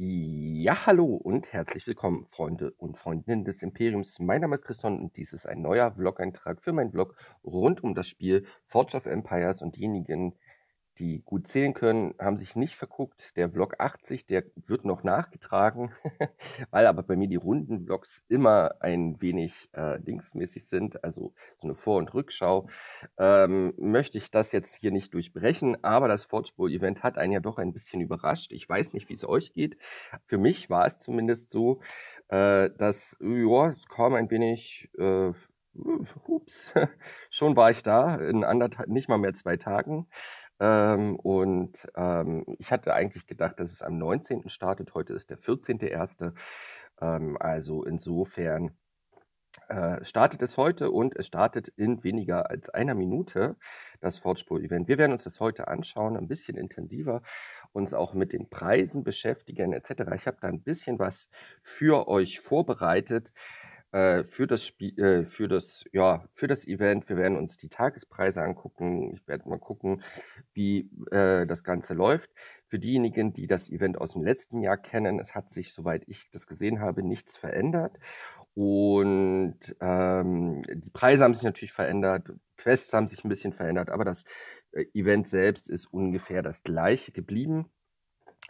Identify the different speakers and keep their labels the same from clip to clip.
Speaker 1: Ja, hallo und herzlich willkommen, Freunde und Freundinnen des Imperiums. Mein Name ist Christian und dies ist ein neuer Vlog-Eintrag für meinen Vlog rund um das Spiel Forge of Empires und diejenigen, die gut zählen können, haben sich nicht verguckt. Der Vlog 80, der wird noch nachgetragen, weil aber bei mir die runden Vlogs immer ein wenig äh, linksmäßig sind, also so eine Vor- und Rückschau. Ähm, möchte ich das jetzt hier nicht durchbrechen, aber das fortspur Event hat einen ja doch ein bisschen überrascht. Ich weiß nicht, wie es euch geht. Für mich war es zumindest so, äh, dass, ja, es kam ein wenig. Äh, ups, schon war ich da in anderthalb, nicht mal mehr zwei Tagen. Ähm, und ähm, ich hatte eigentlich gedacht, dass es am 19. startet. Heute ist der 14.1. Ähm, also insofern äh, startet es heute und es startet in weniger als einer Minute das Fortspur-Event. Wir werden uns das heute anschauen, ein bisschen intensiver, uns auch mit den Preisen beschäftigen etc. Ich habe da ein bisschen was für euch vorbereitet äh, für das Spiel, äh, für das, ja, für das Event. Wir werden uns die Tagespreise angucken. Ich werde mal gucken, wie äh, das Ganze läuft. Für diejenigen, die das Event aus dem letzten Jahr kennen, es hat sich, soweit ich das gesehen habe, nichts verändert. Und ähm, die Preise haben sich natürlich verändert, Quests haben sich ein bisschen verändert, aber das äh, Event selbst ist ungefähr das gleiche geblieben.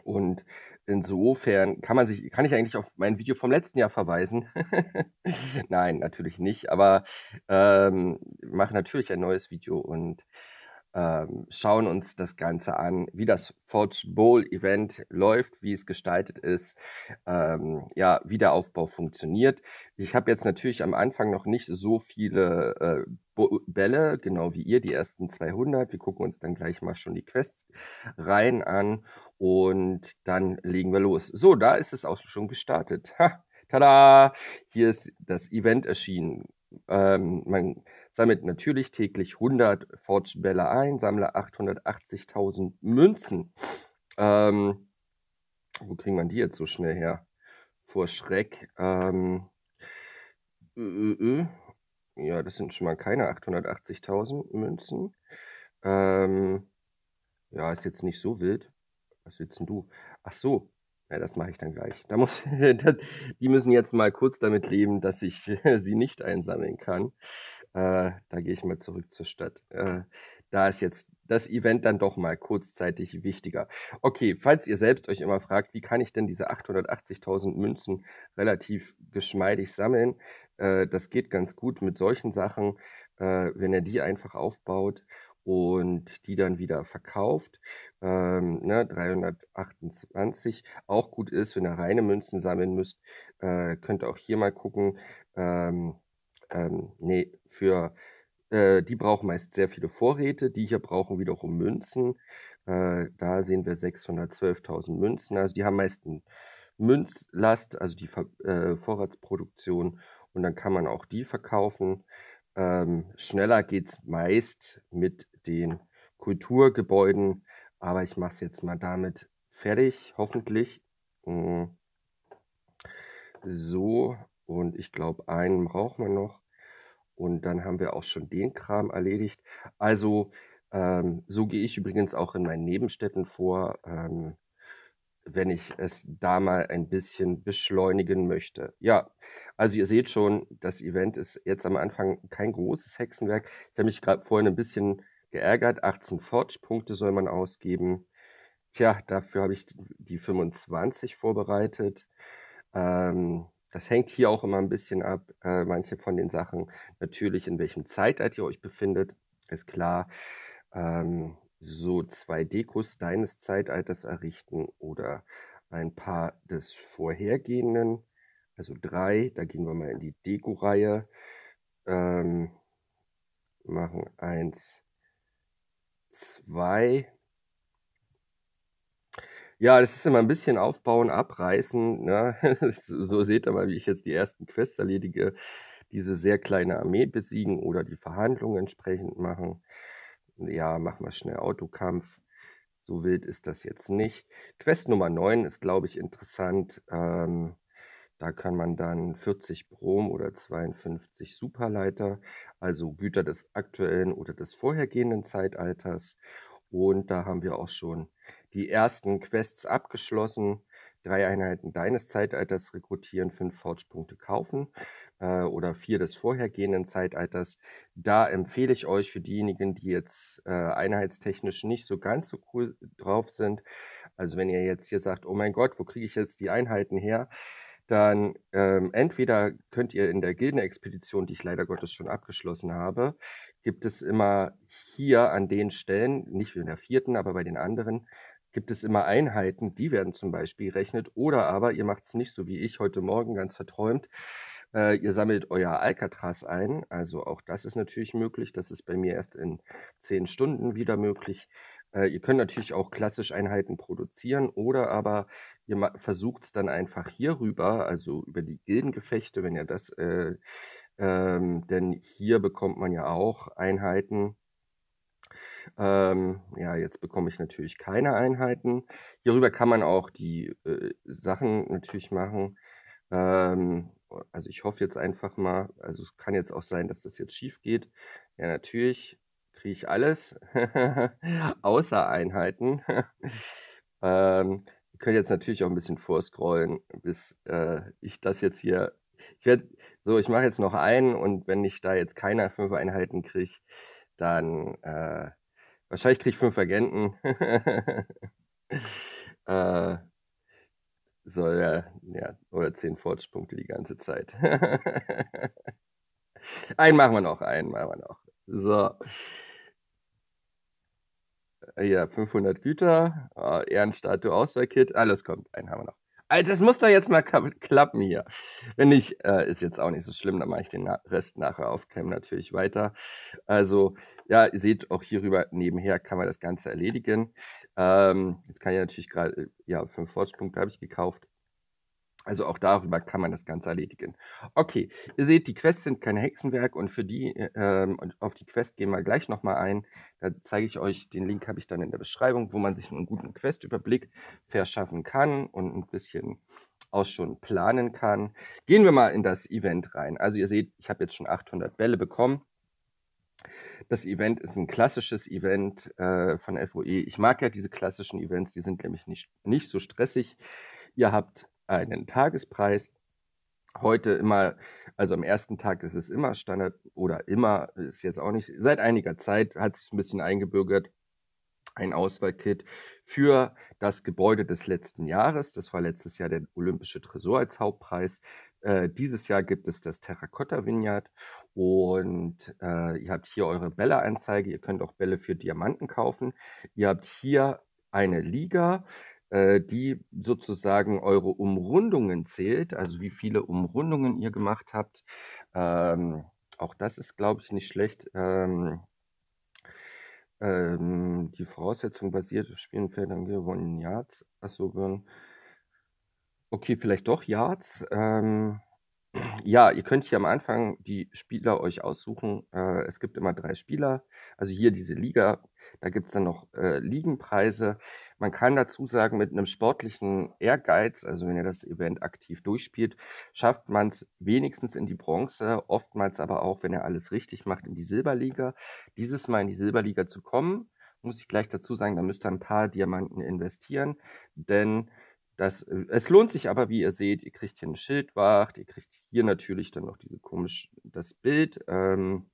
Speaker 1: Und insofern kann man sich, kann ich eigentlich auf mein Video vom letzten Jahr verweisen? Nein, natürlich nicht, aber ähm, mache natürlich ein neues Video und ähm, schauen uns das Ganze an, wie das Forge Bowl Event läuft, wie es gestaltet ist, ähm, ja, wie der Aufbau funktioniert. Ich habe jetzt natürlich am Anfang noch nicht so viele äh, Bälle, genau wie ihr, die ersten 200. Wir gucken uns dann gleich mal schon die Quests rein an und dann legen wir los. So, da ist es auch schon gestartet. Ha, tada! Hier ist das Event erschienen. Ähm, man sammelt natürlich täglich 100 forge bälle ein, sammle 880.000 Münzen. Ähm, wo kriegen wir die jetzt so schnell her? Vor Schreck. Ähm, ö, ö, ö. Ja, das sind schon mal keine 880.000 Münzen. Ähm, ja, ist jetzt nicht so wild. Was willst denn du? Ach so, ja, das mache ich dann gleich. Da muss, die müssen jetzt mal kurz damit leben, dass ich sie nicht einsammeln kann. Äh, da gehe ich mal zurück zur Stadt. Äh, da ist jetzt das Event dann doch mal kurzzeitig wichtiger. Okay, falls ihr selbst euch immer fragt, wie kann ich denn diese 880.000 Münzen relativ geschmeidig sammeln? Äh, das geht ganz gut mit solchen Sachen, äh, wenn ihr die einfach aufbaut und die dann wieder verkauft. Ähm, ne, 328 auch gut ist, wenn ihr reine Münzen sammeln müsst. Äh, könnt ihr auch hier mal gucken. Ähm, ähm, nee, für äh, die brauchen meist sehr viele Vorräte. Die hier brauchen wiederum Münzen. Äh, da sehen wir 612.000 Münzen. Also die haben meist eine Münzlast, also die Ver äh, Vorratsproduktion. Und dann kann man auch die verkaufen. Ähm, schneller geht es meist mit den Kulturgebäuden. Aber ich mache es jetzt mal damit fertig, hoffentlich. Hm. So, und ich glaube, einen braucht man noch. Und dann haben wir auch schon den Kram erledigt. Also ähm, so gehe ich übrigens auch in meinen Nebenstädten vor, ähm, wenn ich es da mal ein bisschen beschleunigen möchte. Ja, also ihr seht schon, das Event ist jetzt am Anfang kein großes Hexenwerk. Ich habe mich gerade vorhin ein bisschen geärgert. 18 Forge-Punkte soll man ausgeben. Tja, dafür habe ich die 25 vorbereitet. Ähm, das hängt hier auch immer ein bisschen ab, äh, manche von den Sachen. Natürlich, in welchem Zeitalter ihr euch befindet, ist klar. Ähm, so zwei Dekos deines Zeitalters errichten oder ein paar des vorhergehenden, also drei. Da gehen wir mal in die Deko-Reihe. Ähm, machen eins, zwei, ja, das ist immer ein bisschen aufbauen, abreißen. Ne? so seht ihr mal, wie ich jetzt die ersten Quests erledige. Diese sehr kleine Armee besiegen oder die Verhandlungen entsprechend machen. Ja, machen wir schnell Autokampf. So wild ist das jetzt nicht. Quest Nummer 9 ist, glaube ich, interessant. Ähm, da kann man dann 40 Brom oder 52 Superleiter, also Güter des aktuellen oder des vorhergehenden Zeitalters. Und da haben wir auch schon die ersten Quests abgeschlossen, drei Einheiten deines Zeitalters rekrutieren, fünf Forge-Punkte kaufen äh, oder vier des vorhergehenden Zeitalters. Da empfehle ich euch für diejenigen, die jetzt äh, einheitstechnisch nicht so ganz so cool drauf sind. Also wenn ihr jetzt hier sagt, oh mein Gott, wo kriege ich jetzt die Einheiten her? Dann ähm, entweder könnt ihr in der Gildenexpedition, die ich leider Gottes schon abgeschlossen habe, gibt es immer hier an den Stellen, nicht in der vierten, aber bei den anderen, gibt es immer Einheiten, die werden zum Beispiel gerechnet. Oder aber ihr macht es nicht so wie ich heute Morgen ganz verträumt. Äh, ihr sammelt euer Alcatraz ein. Also auch das ist natürlich möglich. Das ist bei mir erst in zehn Stunden wieder möglich. Äh, ihr könnt natürlich auch klassisch Einheiten produzieren oder aber ihr versucht es dann einfach hier rüber, also über die Gildengefechte, wenn ihr das, äh, ähm, denn hier bekommt man ja auch Einheiten ähm, ja, jetzt bekomme ich natürlich keine Einheiten. Hierüber kann man auch die äh, Sachen natürlich machen. Ähm, also ich hoffe jetzt einfach mal, also es kann jetzt auch sein, dass das jetzt schief geht. Ja, natürlich kriege ich alles, außer Einheiten. ähm, ihr könnt jetzt natürlich auch ein bisschen vorscrollen, bis äh, ich das jetzt hier. Ich werde so, ich mache jetzt noch einen und wenn ich da jetzt keine fünf Einheiten kriege, dann äh, Wahrscheinlich kriege ich fünf Agenten. äh, soll ja, ja, oder zehn Fortschrittspunkte die ganze Zeit. einen machen wir noch, einen machen wir noch. So. Äh, ja, 500 Güter, äh, Ehrenstatue, Auswahlkit, alles kommt, einen haben wir noch. Also das muss doch jetzt mal klappen hier. Wenn nicht, äh, ist jetzt auch nicht so schlimm, dann mache ich den Rest nachher auf Cam natürlich weiter. Also, ja, ihr seht auch hierüber nebenher kann man das Ganze erledigen. Ähm, jetzt kann ich natürlich gerade, äh, ja, fünf Fortspunkte habe ich gekauft. Also auch darüber kann man das Ganze erledigen. Okay, ihr seht, die Quests sind kein Hexenwerk und für die, äh, ähm, und auf die Quest gehen wir gleich nochmal ein. Da zeige ich euch, den Link habe ich dann in der Beschreibung, wo man sich einen guten Questüberblick verschaffen kann und ein bisschen auch schon planen kann. Gehen wir mal in das Event rein. Also ihr seht, ich habe jetzt schon 800 Bälle bekommen. Das Event ist ein klassisches Event äh, von FOE. Ich mag ja diese klassischen Events, die sind nämlich nicht, nicht so stressig. Ihr habt einen Tagespreis. Heute immer, also am ersten Tag ist es immer Standard oder immer, ist jetzt auch nicht, seit einiger Zeit hat sich ein bisschen eingebürgert, ein Auswahlkit für das Gebäude des letzten Jahres. Das war letztes Jahr der Olympische Tresor als Hauptpreis. Äh, dieses Jahr gibt es das Terracotta Vineyard und äh, ihr habt hier eure Bälle-Anzeige. Ihr könnt auch Bälle für Diamanten kaufen. Ihr habt hier eine Liga, äh, die sozusagen eure Umrundungen zählt, also wie viele Umrundungen ihr gemacht habt. Ähm, auch das ist, glaube ich, nicht schlecht. Ähm, ähm, die Voraussetzung basiert auf Spielenfeldern wir wollen Yards. Achso, okay, vielleicht doch Yards. Ähm, ja, ihr könnt hier am Anfang die Spieler euch aussuchen. Äh, es gibt immer drei Spieler. Also hier diese Liga da gibt es dann noch äh, Liegenpreise. Man kann dazu sagen, mit einem sportlichen Ehrgeiz, also wenn ihr das Event aktiv durchspielt, schafft man es wenigstens in die Bronze, oftmals aber auch, wenn ihr alles richtig macht, in die Silberliga. Dieses Mal in die Silberliga zu kommen, muss ich gleich dazu sagen, da müsst ihr ein paar Diamanten investieren, denn das, äh, es lohnt sich aber, wie ihr seht, ihr kriegt hier eine Schildwacht, ihr kriegt hier natürlich dann noch diese komische, das Bild, ähm,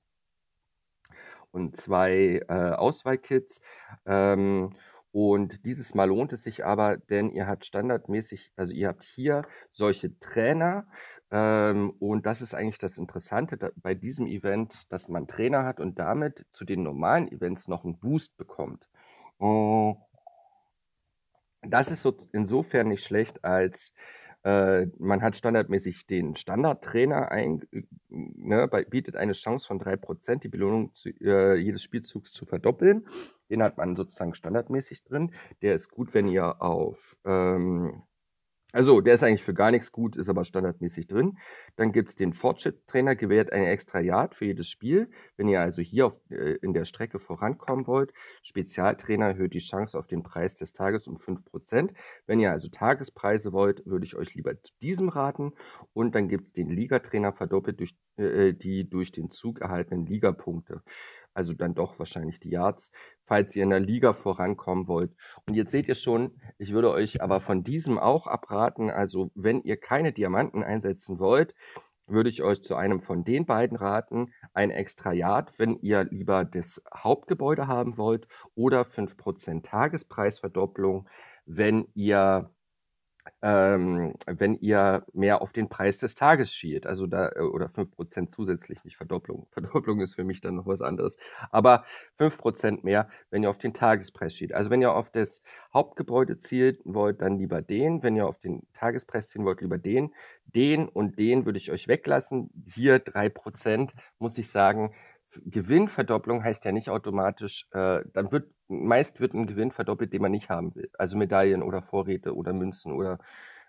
Speaker 1: und zwei äh, Auswahlkits. Ähm, und dieses Mal lohnt es sich aber, denn ihr habt standardmäßig, also ihr habt hier solche Trainer. Ähm, und das ist eigentlich das Interessante da, bei diesem Event, dass man Trainer hat und damit zu den normalen Events noch einen Boost bekommt. Oh, das ist so insofern nicht schlecht, als äh, man hat standardmäßig den Standardtrainer ein, ne, bietet eine Chance von 3%, die Belohnung zu, äh, jedes Spielzugs zu verdoppeln. Den hat man sozusagen standardmäßig drin. Der ist gut, wenn ihr auf ähm, also, der ist eigentlich für gar nichts gut, ist aber standardmäßig drin. Dann gibt es den Fortschrittstrainer, gewährt ein extra Yard für jedes Spiel. Wenn ihr also hier auf, äh, in der Strecke vorankommen wollt, Spezialtrainer erhöht die Chance auf den Preis des Tages um 5%. Wenn ihr also Tagespreise wollt, würde ich euch lieber zu diesem raten. Und dann gibt es den Ligatrainer, verdoppelt durch, äh, äh, die durch den Zug erhaltenen Ligapunkte also dann doch wahrscheinlich die Yards, falls ihr in der Liga vorankommen wollt. Und jetzt seht ihr schon, ich würde euch aber von diesem auch abraten. Also wenn ihr keine Diamanten einsetzen wollt, würde ich euch zu einem von den beiden raten, ein extra Yard, wenn ihr lieber das Hauptgebäude haben wollt, oder 5% Tagespreisverdopplung, wenn ihr ähm, wenn ihr mehr auf den Preis des Tages schielt, also da äh, oder fünf Prozent zusätzlich, nicht Verdopplung. Verdopplung ist für mich dann noch was anderes. Aber fünf Prozent mehr, wenn ihr auf den Tagespreis schielt. Also wenn ihr auf das Hauptgebäude zielt wollt, dann lieber den. Wenn ihr auf den Tagespreis ziehen wollt, lieber den. Den und den würde ich euch weglassen. Hier drei Prozent, muss ich sagen, Gewinnverdopplung heißt ja nicht automatisch, äh, dann wird meist wird ein Gewinn verdoppelt, den man nicht haben will. Also Medaillen oder Vorräte oder Münzen oder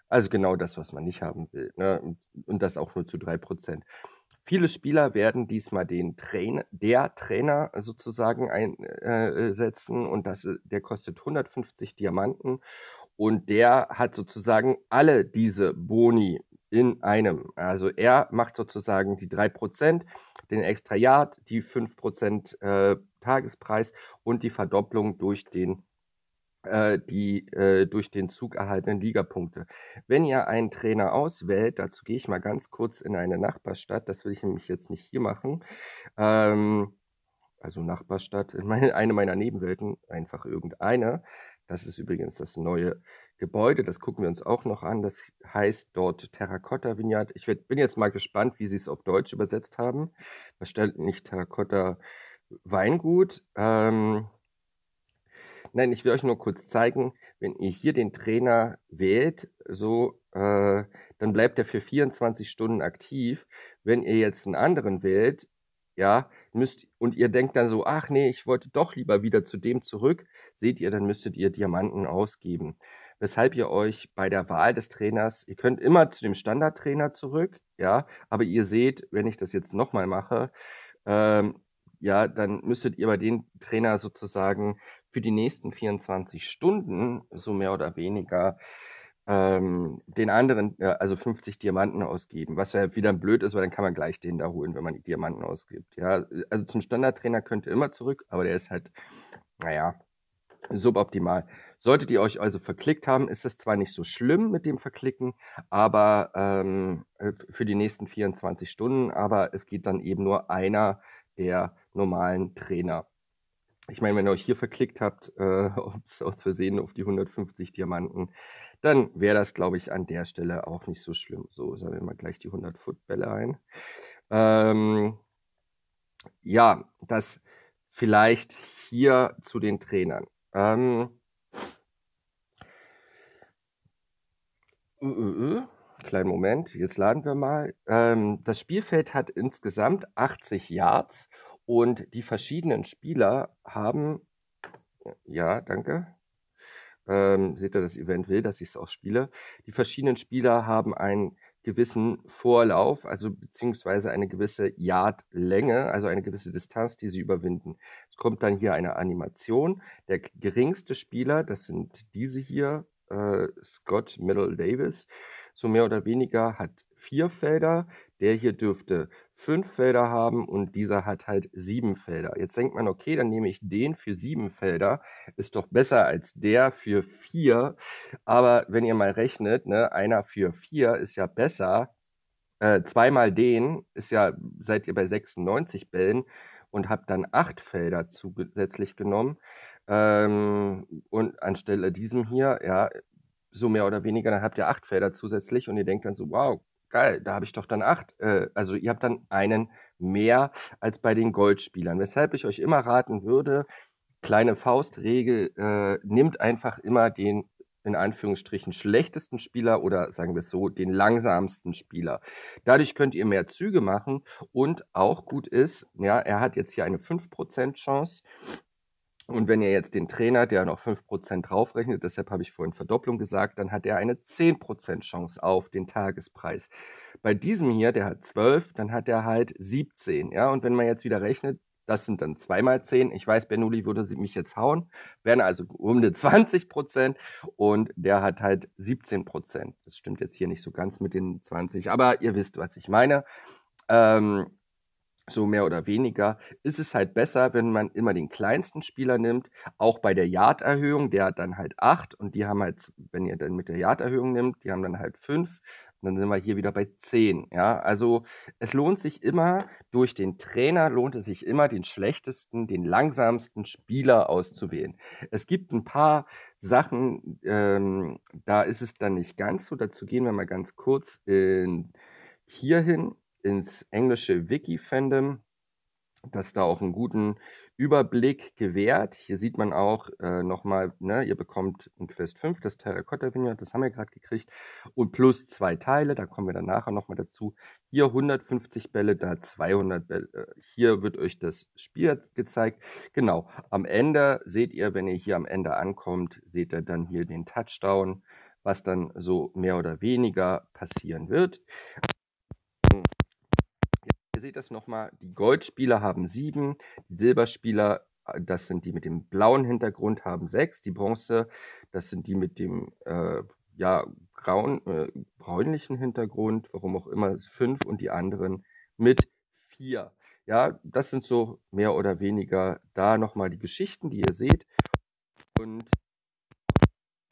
Speaker 1: also genau das, was man nicht haben will. Ne? Und, und das auch nur zu drei Prozent. Viele Spieler werden diesmal den Trainer, der Trainer sozusagen einsetzen äh, äh, und das, äh, der kostet 150 Diamanten und der hat sozusagen alle diese Boni, in einem. Also er macht sozusagen die 3%, den Extrajat, die 5% äh, Tagespreis und die Verdopplung durch den äh, die äh, durch den Zug erhaltenen Ligapunkte. Wenn ihr einen Trainer auswählt, dazu gehe ich mal ganz kurz in eine Nachbarstadt, das will ich nämlich jetzt nicht hier machen, ähm, also Nachbarstadt, meine, eine meiner Nebenwelten, einfach irgendeine. Das ist übrigens das neue Gebäude, das gucken wir uns auch noch an. Das heißt dort Terracotta Vineyard. Ich bin jetzt mal gespannt, wie sie es auf Deutsch übersetzt haben. Da stand nicht Terracotta Weingut. Ähm, nein, ich will euch nur kurz zeigen, wenn ihr hier den Trainer wählt, so, äh, dann bleibt er für 24 Stunden aktiv. Wenn ihr jetzt einen anderen wählt, ja, müsst und ihr denkt dann so, ach nee, ich wollte doch lieber wieder zu dem zurück, seht ihr, dann müsstet ihr Diamanten ausgeben weshalb ihr euch bei der Wahl des Trainers, ihr könnt immer zu dem Standardtrainer zurück, ja, aber ihr seht, wenn ich das jetzt nochmal mache, ähm, ja, dann müsstet ihr bei dem Trainer sozusagen für die nächsten 24 Stunden, so mehr oder weniger, ähm, den anderen, äh, also 50 Diamanten ausgeben, was ja wieder blöd ist, weil dann kann man gleich den da holen, wenn man die Diamanten ausgibt. Ja, also zum Standardtrainer könnt ihr immer zurück, aber der ist halt, naja, suboptimal. Solltet ihr euch also verklickt haben, ist es zwar nicht so schlimm mit dem Verklicken, aber ähm, äh, für die nächsten 24 Stunden, aber es geht dann eben nur einer der normalen Trainer. Ich meine, wenn ihr euch hier verklickt habt, äh, aus Versehen auf die 150 Diamanten, dann wäre das, glaube ich, an der Stelle auch nicht so schlimm. So, sammeln wir mal gleich die 100 Footbälle ein. Ähm, ja, das vielleicht hier zu den Trainern. Ähm, Ö, ö, ö. Kleinen Moment, jetzt laden wir mal. Ähm, das Spielfeld hat insgesamt 80 Yards und die verschiedenen Spieler haben, ja, danke. Ähm, seht ihr, das Event will, dass ich es auch spiele. Die verschiedenen Spieler haben einen gewissen Vorlauf, also beziehungsweise eine gewisse Yardlänge, also eine gewisse Distanz, die sie überwinden. Es kommt dann hier eine Animation. Der geringste Spieler, das sind diese hier, äh, Scott Middle Davis. So mehr oder weniger hat vier Felder. Der hier dürfte fünf Felder haben und dieser hat halt sieben Felder. Jetzt denkt man, okay, dann nehme ich den für sieben Felder, ist doch besser als der für vier. Aber wenn ihr mal rechnet, ne, einer für vier ist ja besser. Äh, zweimal den ist ja, seid ihr bei 96 Bällen und habt dann acht Felder zusätzlich genommen. Ähm, und anstelle diesem hier, ja, so mehr oder weniger, dann habt ihr acht Felder zusätzlich und ihr denkt dann so, wow, geil, da habe ich doch dann acht. Äh, also ihr habt dann einen mehr als bei den Goldspielern. Weshalb ich euch immer raten würde, kleine Faustregel, äh, nimmt einfach immer den in Anführungsstrichen schlechtesten Spieler oder sagen wir es so, den langsamsten Spieler. Dadurch könnt ihr mehr Züge machen und auch gut ist, ja, er hat jetzt hier eine 5% Chance und wenn ihr jetzt den Trainer, der noch 5% draufrechnet, deshalb habe ich vorhin Verdopplung gesagt, dann hat er eine 10% Chance auf den Tagespreis. Bei diesem hier, der hat 12, dann hat er halt 17. Ja? Und wenn man jetzt wieder rechnet, das sind dann zweimal 10. Ich weiß, Bernoulli würde mich jetzt hauen, wären also um die 20 Prozent und der hat halt 17 Prozent. Das stimmt jetzt hier nicht so ganz mit den 20, aber ihr wisst, was ich meine. Ähm, so mehr oder weniger, ist es halt besser, wenn man immer den kleinsten Spieler nimmt, auch bei der Yarderhöhung, der hat dann halt acht und die haben halt, wenn ihr dann mit der Yarderhöhung nimmt, die haben dann halt fünf dann sind wir hier wieder bei 10. Ja? Also es lohnt sich immer, durch den Trainer lohnt es sich immer, den schlechtesten, den langsamsten Spieler auszuwählen. Es gibt ein paar Sachen, ähm, da ist es dann nicht ganz so. Dazu gehen wir mal ganz kurz in, hierhin ins englische Wiki-Fandom, das da auch einen guten Überblick gewährt. Hier sieht man auch äh, nochmal, ne, ihr bekommt in Quest 5 das Terracotta Vineyard, das haben wir gerade gekriegt, und plus zwei Teile, da kommen wir dann nachher nochmal dazu. Hier 150 Bälle, da 200 Bälle. Äh, hier wird euch das Spiel gezeigt. Genau, am Ende seht ihr, wenn ihr hier am Ende ankommt, seht ihr dann hier den Touchdown, was dann so mehr oder weniger passieren wird. Ihr seht das nochmal. Die Goldspieler haben sieben, die Silberspieler, äh, das sind die mit dem blauen Hintergrund, haben sechs, die Bronze, das sind die mit dem äh, ja, grauen, äh, bräunlichen Hintergrund, warum auch immer, fünf und die anderen mit vier. Ja, das sind so mehr oder weniger da nochmal die Geschichten, die ihr seht. Und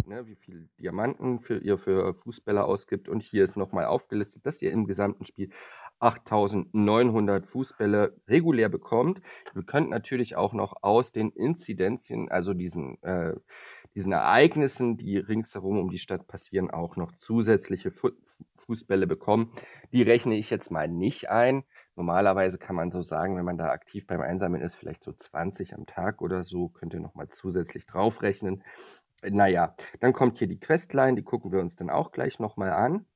Speaker 1: ne, wie viel Diamanten für ihr für Fußbälle ausgibt. Und hier ist nochmal aufgelistet, dass ihr im gesamten Spiel 8900 Fußbälle regulär bekommt. Ihr könnt natürlich auch noch aus den Inzidenzien, also diesen, äh, diesen Ereignissen, die ringsherum um die Stadt passieren, auch noch zusätzliche Fu Fußbälle bekommen. Die rechne ich jetzt mal nicht ein. Normalerweise kann man so sagen, wenn man da aktiv beim Einsammeln ist, vielleicht so 20 am Tag oder so, könnt ihr nochmal zusätzlich draufrechnen naja, dann kommt hier die Questline, die gucken wir uns dann auch gleich nochmal an.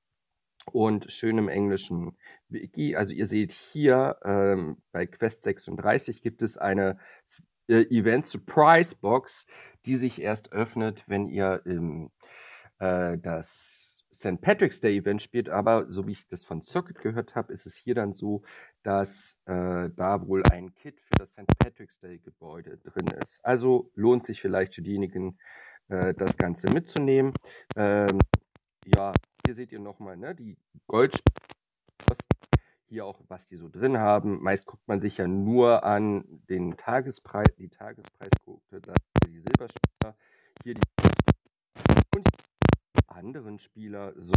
Speaker 1: Und schön im englischen Wiki, also ihr seht hier ähm, bei Quest 36 gibt es eine äh, Event Surprise Box, die sich erst öffnet, wenn ihr ähm, äh, das St. Patrick's Day Event spielt. Aber so wie ich das von Circuit gehört habe, ist es hier dann so, dass äh, da wohl ein Kit für das St. Patrick's Day Gebäude drin ist. Also lohnt sich vielleicht für diejenigen, äh, äh, das Ganze mitzunehmen. Ähm, ja, hier seht ihr nochmal ne, die Gold hier auch, was die so drin haben. Meist guckt man sich ja nur an den Tagespreis, die Tagespreisquote, die Silberspieler, hier die und anderen Spieler. So.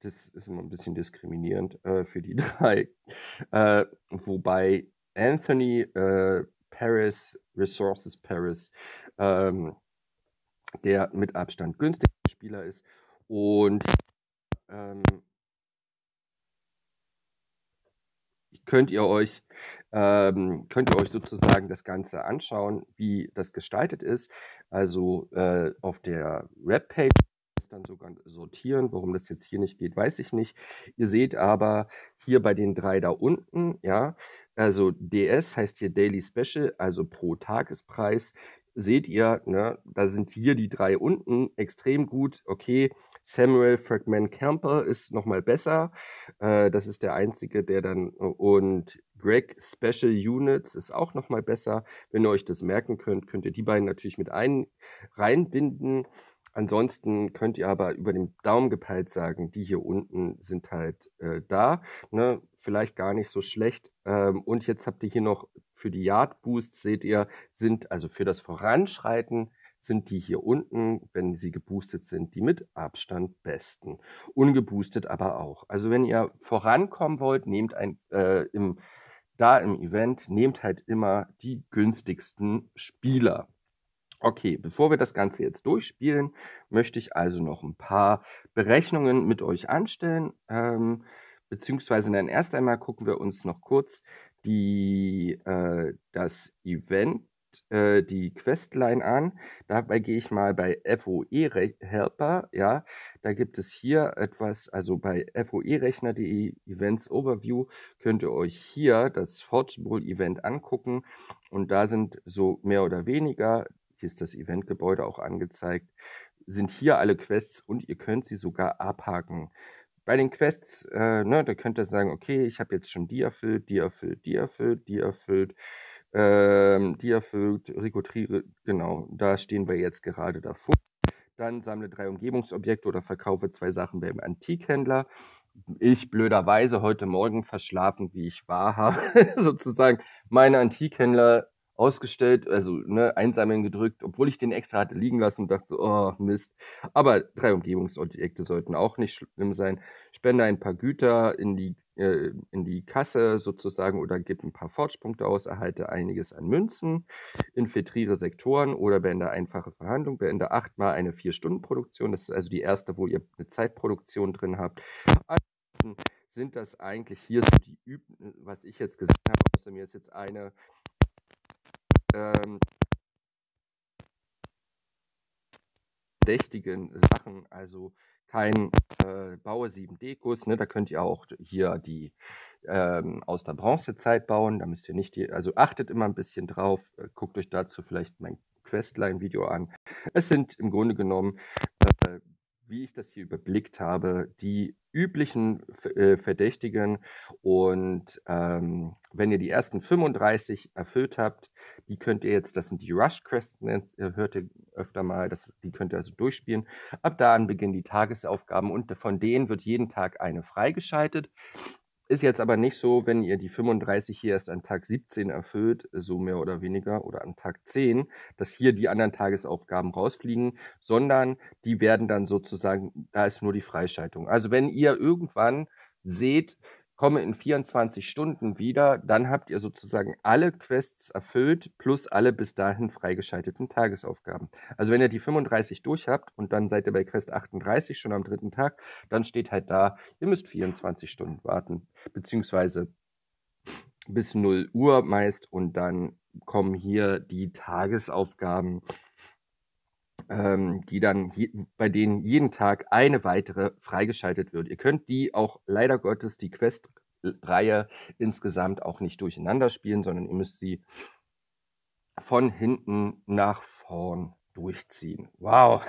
Speaker 1: Das ist immer ein bisschen diskriminierend äh, für die drei. Äh, wobei Anthony äh, Paris, Resources Paris, ähm, der mit Abstand günstigste Spieler ist. Und ähm, könnt ihr euch ähm, könnt ihr euch sozusagen das Ganze anschauen, wie das gestaltet ist. Also äh, auf der Webpage dann sogar sortieren. Warum das jetzt hier nicht geht, weiß ich nicht. Ihr seht aber hier bei den drei da unten, ja, also DS heißt hier Daily Special, also pro Tagespreis seht ihr, ne, da sind hier die drei unten extrem gut. Okay, Samuel Fragman Camper ist nochmal besser. Äh, das ist der einzige, der dann und Greg Special Units ist auch nochmal besser. Wenn ihr euch das merken könnt, könnt ihr die beiden natürlich mit ein reinbinden. Ansonsten könnt ihr aber über den Daumen gepeilt sagen, die hier unten sind halt äh, da. Ne? vielleicht gar nicht so schlecht. Ähm, und jetzt habt ihr hier noch für die Yard Boosts, seht ihr, sind also für das Voranschreiten sind die hier unten, wenn sie geboostet sind, die mit Abstand besten. Ungeboostet aber auch. Also wenn ihr vorankommen wollt, nehmt ein, äh, im, da im Event, nehmt halt immer die günstigsten Spieler. Okay, bevor wir das Ganze jetzt durchspielen, möchte ich also noch ein paar Berechnungen mit euch anstellen. Ähm, beziehungsweise dann erst einmal gucken wir uns noch kurz die, äh, das Event, äh, die Questline an. Dabei gehe ich mal bei FOE Helper, ja, da gibt es hier etwas, also bei foe-rechner.de Events Overview könnt ihr euch hier das Forge Bowl Event angucken und da sind so mehr oder weniger, hier ist das Eventgebäude auch angezeigt, sind hier alle Quests und ihr könnt sie sogar abhaken bei den Quests, äh, ne, da könnt ihr sagen, okay, ich habe jetzt schon die erfüllt, die erfüllt, die erfüllt, die erfüllt, ähm, die erfüllt, rekrutiere, genau, da stehen wir jetzt gerade davor. Dann sammle drei Umgebungsobjekte oder verkaufe zwei Sachen beim Antikhändler. Ich blöderweise heute Morgen verschlafen, wie ich war, habe, sozusagen meine Antikhändler ausgestellt, also ne, einsammeln gedrückt, obwohl ich den extra hatte liegen lassen und dachte so, oh Mist. Aber drei Umgebungsobjekte sollten auch nicht schlimm sein. Spende ein paar Güter in die, äh, in die Kasse sozusagen oder gib ein paar Fortspunkte aus, erhalte einiges an Münzen, infiltriere Sektoren oder beende einfache Verhandlungen, beende achtmal eine Vier-Stunden-Produktion. Das ist also die erste, wo ihr eine Zeitproduktion drin habt. Ansonsten sind das eigentlich hier so die, Üb was ich jetzt gesagt habe, außer mir ist jetzt eine ähm, verdächtigen Sachen, also kein äh, Baue 7 d ne? da könnt ihr auch hier die ähm, aus der Bronzezeit bauen, da müsst ihr nicht die, also achtet immer ein bisschen drauf, äh, guckt euch dazu vielleicht mein Questline-Video an. Es sind im Grunde genommen wie ich das hier überblickt habe, die üblichen äh, Verdächtigen. Und ähm, wenn ihr die ersten 35 erfüllt habt, die könnt ihr jetzt, das sind die Rush Questions, äh, hört ihr öfter mal, das, die könnt ihr also durchspielen. Ab da an beginnen die Tagesaufgaben und von denen wird jeden Tag eine freigeschaltet. Ist jetzt aber nicht so, wenn ihr die 35 hier erst an Tag 17 erfüllt, so mehr oder weniger, oder an Tag 10, dass hier die anderen Tagesaufgaben rausfliegen, sondern die werden dann sozusagen, da ist nur die Freischaltung. Also wenn ihr irgendwann seht, komme in 24 Stunden wieder, dann habt ihr sozusagen alle Quests erfüllt plus alle bis dahin freigeschalteten Tagesaufgaben. Also wenn ihr die 35 durch habt und dann seid ihr bei Quest 38 schon am dritten Tag, dann steht halt da, ihr müsst 24 Stunden warten, beziehungsweise bis 0 Uhr meist und dann kommen hier die Tagesaufgaben, ähm, die dann je, bei denen jeden Tag eine weitere freigeschaltet wird. Ihr könnt die auch leider Gottes die Questreihe insgesamt auch nicht durcheinander spielen, sondern ihr müsst sie von hinten nach vorn durchziehen. Wow,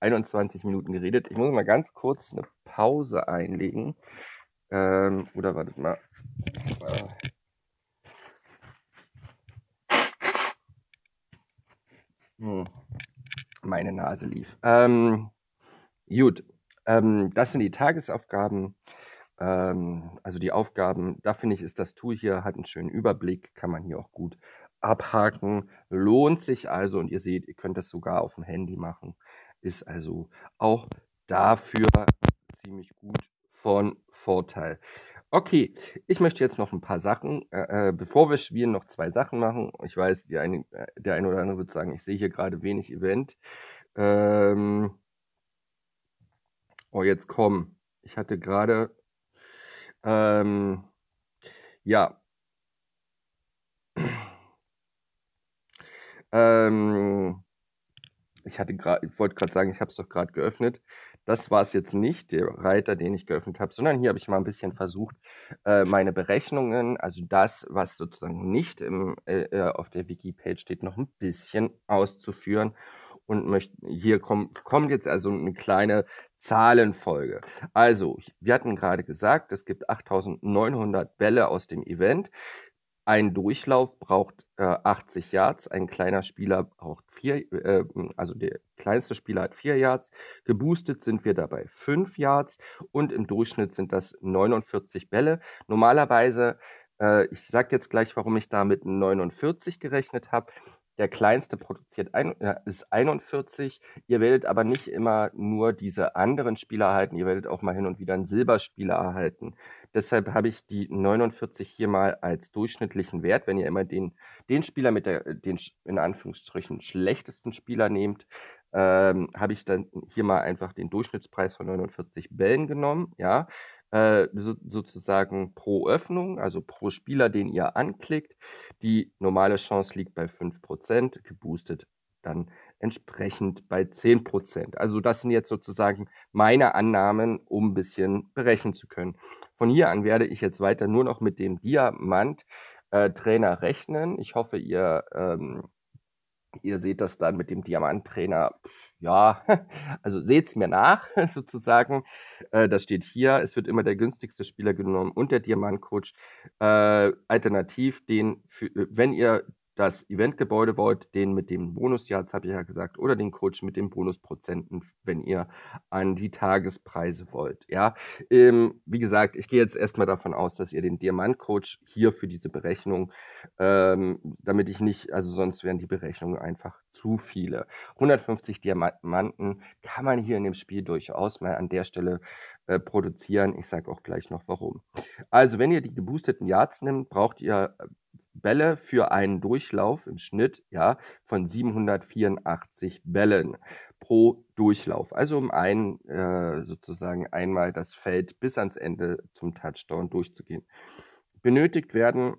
Speaker 1: 21 Minuten geredet. Ich muss mal ganz kurz eine Pause einlegen. Ähm, oder wartet mal. Äh. Hm meine Nase lief. Ähm, gut, ähm, das sind die Tagesaufgaben. Ähm, also die Aufgaben, da finde ich, ist das Tool hier, hat einen schönen Überblick, kann man hier auch gut abhaken. Lohnt sich also und ihr seht, ihr könnt das sogar auf dem Handy machen. Ist also auch dafür ziemlich gut von Vorteil. Okay, ich möchte jetzt noch ein paar Sachen, äh, äh, bevor wir spielen, noch zwei Sachen machen. Ich weiß, die eine, äh, der eine oder andere wird sagen, ich sehe hier gerade wenig Event. Ähm oh, jetzt komm. Ich hatte gerade. Ähm ja. Ähm ich hatte gerade, ich wollte gerade sagen, ich habe es doch gerade geöffnet. Das war es jetzt nicht, der Reiter, den ich geöffnet habe, sondern hier habe ich mal ein bisschen versucht, äh, meine Berechnungen, also das, was sozusagen nicht im, äh, äh auf der Wiki-Page steht, noch ein bisschen auszuführen. Und möchte, hier kommt, kommt jetzt also eine kleine Zahlenfolge. Also, wir hatten gerade gesagt, es gibt 8900 Bälle aus dem Event. Ein Durchlauf braucht äh, 80 Yards, ein kleiner Spieler braucht vier, äh, hm, also der kleinste Spieler hat vier Yards. Geboostet sind wir dabei fünf Yards und im Durchschnitt sind das 49 Bälle. Normalerweise, äh, ich sage jetzt gleich, warum ich da mit 49 gerechnet habe. Der kleinste produziert ein, ist 41. Ihr werdet aber nicht immer nur diese anderen Spieler erhalten. Ihr werdet auch mal hin und wieder einen Silberspieler erhalten. Deshalb habe ich die 49 hier mal als durchschnittlichen Wert. Wenn ihr immer den, den Spieler mit der, den in Anführungsstrichen schlechtesten Spieler nehmt, ähm, habe ich dann hier mal einfach den Durchschnittspreis von 49 Bällen genommen. Ja, äh, so, sozusagen pro Öffnung, also pro Spieler, den ihr anklickt. Die normale Chance liegt bei 5%, geboostet dann entsprechend bei 10%. Also das sind jetzt sozusagen meine Annahmen, um ein bisschen berechnen zu können. Von hier an werde ich jetzt weiter nur noch mit dem Diamant-Trainer äh, rechnen. Ich hoffe, ihr, ähm, ihr seht das dann mit dem Diamant-Trainer ja, also seht's mir nach, sozusagen. Äh, das steht hier, es wird immer der günstigste Spieler genommen und der Diamantcoach. Äh, alternativ, den, für, äh, wenn ihr das Eventgebäude wollt, den mit dem Bonusjahr, das habe ich ja gesagt, oder den Coach mit den Bonusprozenten, wenn ihr an die Tagespreise wollt. Ja, ähm, wie gesagt, ich gehe jetzt erstmal davon aus, dass ihr den Diamantcoach hier für diese Berechnung, ähm, damit ich nicht, also sonst wären die Berechnungen einfach zu viele. 150 Diamanten kann man hier in dem Spiel durchaus mal an der Stelle äh, produzieren. Ich sage auch gleich noch warum. Also, wenn ihr die geboosteten Yards nimmt, braucht ihr Bälle für einen Durchlauf im Schnitt ja, von 784 Bällen pro Durchlauf. Also um einen äh, sozusagen einmal das Feld bis ans Ende zum Touchdown durchzugehen. Benötigt werden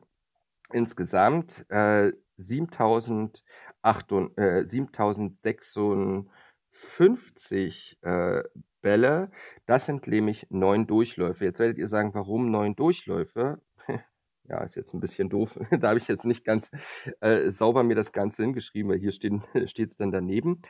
Speaker 1: insgesamt äh, 7056 äh, äh, Bälle. Das sind nämlich neun Durchläufe. Jetzt werdet ihr sagen, warum neun Durchläufe? ja, ist jetzt ein bisschen doof. da habe ich jetzt nicht ganz äh, sauber mir das Ganze hingeschrieben, weil hier steht es dann daneben.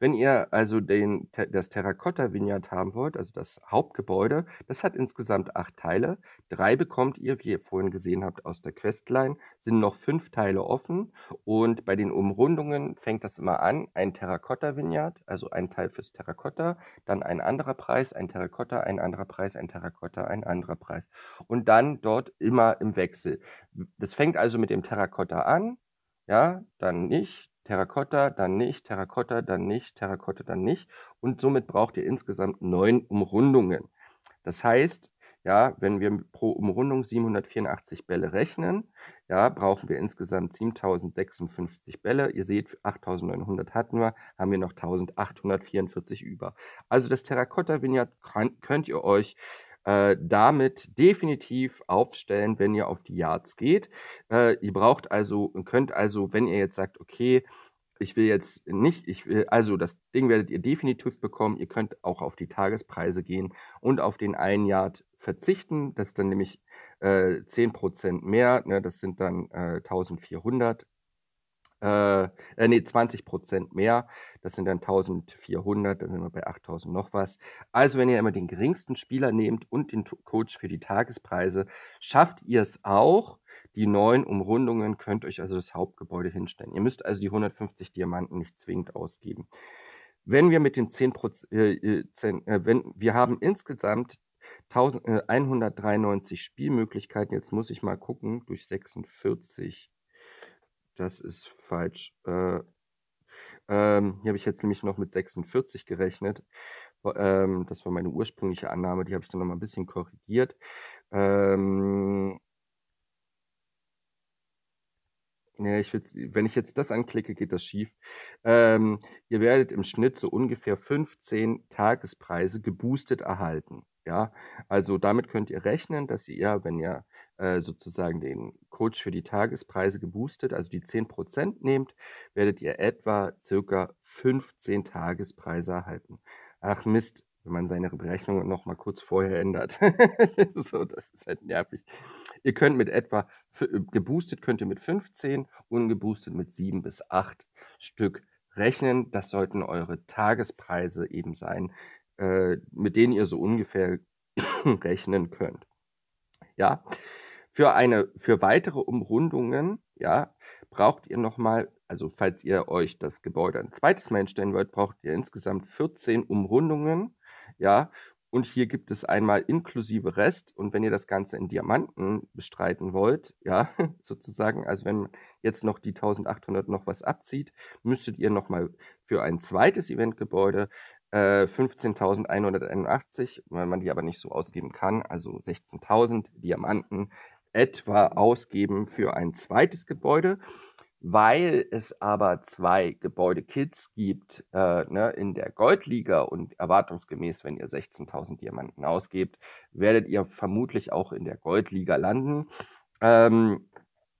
Speaker 1: Wenn ihr also den, das Terracotta Vineyard haben wollt, also das Hauptgebäude, das hat insgesamt acht Teile. Drei bekommt ihr, wie ihr vorhin gesehen habt, aus der Questline. Sind noch fünf Teile offen. Und bei den Umrundungen fängt das immer an. Ein Terracotta Vineyard, also ein Teil fürs Terracotta, dann ein anderer Preis, ein Terracotta, ein anderer Preis, ein Terracotta, ein anderer Preis. Und dann dort immer im Wechsel. Das fängt also mit dem Terracotta an. Ja, dann nicht, Terrakotta, dann nicht, Terrakotta, dann nicht, Terrakotta, dann nicht. Und somit braucht ihr insgesamt neun Umrundungen. Das heißt, ja, wenn wir pro Umrundung 784 Bälle rechnen, ja, brauchen wir insgesamt 7056 Bälle. Ihr seht, 8900 hatten wir, haben wir noch 1844 über. Also das terrakotta vignard könnt ihr euch äh, damit definitiv aufstellen, wenn ihr auf die Yards geht. Äh, ihr braucht also, könnt also, wenn ihr jetzt sagt, okay, ich will jetzt nicht, ich will, also das Ding werdet ihr definitiv bekommen. Ihr könnt auch auf die Tagespreise gehen und auf den einen Yard verzichten. Das ist dann nämlich äh, 10% mehr. Ne, das sind dann äh, 1400 äh, äh, nee, 20 Prozent mehr. Das sind dann 1400, dann sind wir bei 8000 noch was. Also wenn ihr immer den geringsten Spieler nehmt und den Coach für die Tagespreise, schafft ihr es auch. Die neuen Umrundungen könnt euch also das Hauptgebäude hinstellen. Ihr müsst also die 150 Diamanten nicht zwingend ausgeben. Wenn wir mit den 10 Prozent, äh, äh, äh, wenn wir haben insgesamt 1193 äh, Spielmöglichkeiten. Jetzt muss ich mal gucken, durch 46 das ist falsch. Äh, ähm, hier habe ich jetzt nämlich noch mit 46 gerechnet. Ähm, das war meine ursprüngliche Annahme, die habe ich dann nochmal ein bisschen korrigiert. Ähm, ja, ich wenn ich jetzt das anklicke, geht das schief. Ähm, ihr werdet im Schnitt so ungefähr 15 Tagespreise geboostet erhalten. Ja, also damit könnt ihr rechnen, dass ihr, wenn ihr äh, sozusagen den Coach für die Tagespreise geboostet, also die 10% nehmt, werdet ihr etwa circa 15 Tagespreise erhalten. Ach Mist, wenn man seine Berechnung noch mal kurz vorher ändert. so, das ist halt nervig. Ihr könnt mit etwa, äh, geboostet könnt ihr mit 15, ungeboostet mit 7 bis 8 Stück rechnen. Das sollten eure Tagespreise eben sein, äh, mit denen ihr so ungefähr rechnen könnt. Ja, für eine, für weitere Umrundungen, ja, braucht ihr nochmal, also falls ihr euch das Gebäude ein zweites Mal hinstellen wollt, braucht ihr insgesamt 14 Umrundungen, ja. Und hier gibt es einmal inklusive Rest. Und wenn ihr das Ganze in Diamanten bestreiten wollt, ja, sozusagen, also wenn jetzt noch die 1800 noch was abzieht, müsstet ihr nochmal für ein zweites Eventgebäude 15.181, äh, weil man die aber nicht so ausgeben kann, also 16.000 Diamanten etwa ausgeben für ein zweites Gebäude. Weil es aber zwei Gebäude-Kits gibt äh, ne, in der Goldliga und erwartungsgemäß, wenn ihr 16.000 Diamanten ausgebt, werdet ihr vermutlich auch in der Goldliga landen. Ähm,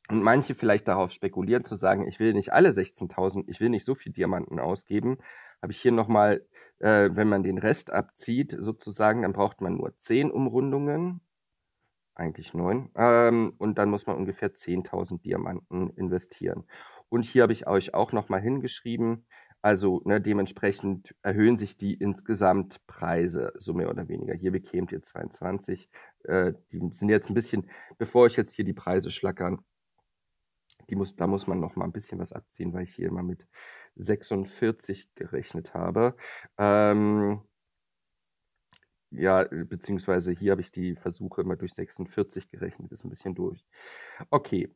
Speaker 1: und manche vielleicht darauf spekulieren zu sagen, ich will nicht alle 16.000, ich will nicht so viel Diamanten ausgeben, habe ich hier nochmal, äh, wenn man den Rest abzieht, sozusagen, dann braucht man nur 10 Umrundungen eigentlich neun. Ähm, und dann muss man ungefähr 10.000 Diamanten investieren. Und hier habe ich euch auch nochmal hingeschrieben. Also ne, dementsprechend erhöhen sich die insgesamt Preise, so mehr oder weniger. Hier bekämt ihr 22. Äh, die sind jetzt ein bisschen, bevor ich jetzt hier die Preise schlackern, die muss, da muss man nochmal ein bisschen was abziehen, weil ich hier immer mit 46 gerechnet habe. Ähm, ja, äh, beziehungsweise hier habe ich die Versuche immer durch 46 gerechnet, ist ein bisschen durch. Okay.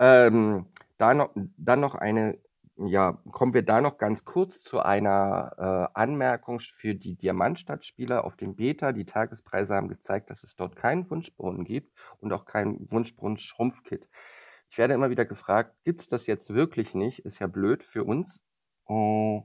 Speaker 1: Ähm, da noch, dann noch eine, ja, kommen wir da noch ganz kurz zu einer äh, Anmerkung für die Diamantstadtspieler auf dem Beta. Die Tagespreise haben gezeigt, dass es dort keinen Wunschbrunnen gibt und auch keinen Wunschbrunnen-Schrumpfkit. Ich werde immer wieder gefragt, gibt es das jetzt wirklich nicht? Ist ja blöd für uns. Oh.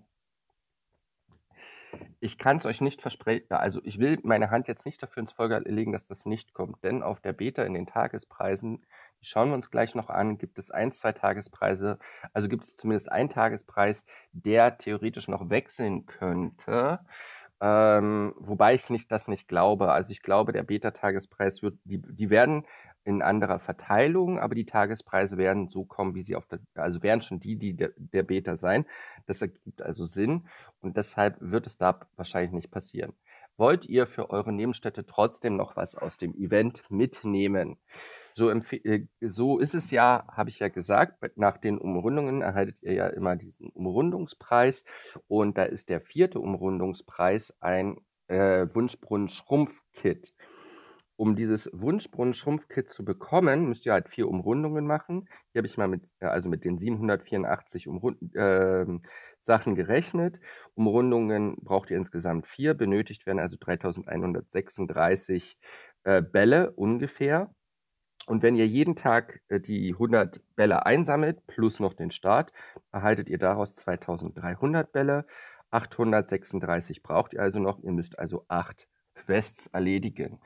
Speaker 1: Ich kann es euch nicht versprechen, also ich will meine Hand jetzt nicht dafür ins Folge legen, dass das nicht kommt, denn auf der Beta in den Tagespreisen, die schauen wir uns gleich noch an, gibt es ein, zwei Tagespreise, also gibt es zumindest einen Tagespreis, der theoretisch noch wechseln könnte. Ähm, wobei ich nicht, das nicht glaube. Also ich glaube, der Beta-Tagespreis wird, die, die werden in anderer Verteilung, aber die Tagespreise werden so kommen, wie sie auf der, also werden schon die, die der, der Beta sein. Das ergibt also Sinn und deshalb wird es da wahrscheinlich nicht passieren. Wollt ihr für eure Nebenstädte trotzdem noch was aus dem Event mitnehmen? So, äh, so ist es ja, habe ich ja gesagt, nach den Umrundungen erhaltet ihr ja immer diesen Umrundungspreis. Und da ist der vierte Umrundungspreis ein äh, Wunschbrunnen-Schrumpfkit. Um dieses Wunschbrunnen-Schrumpfkit zu bekommen, müsst ihr halt vier Umrundungen machen. Hier habe ich mal mit, äh, also mit den 784 Umrund äh, Sachen gerechnet. Umrundungen braucht ihr insgesamt vier. Benötigt werden also 3136 äh, Bälle ungefähr. Und wenn ihr jeden Tag äh, die 100 Bälle einsammelt, plus noch den Start, erhaltet ihr daraus 2300 Bälle. 836 braucht ihr also noch. Ihr müsst also 8 Quests erledigen.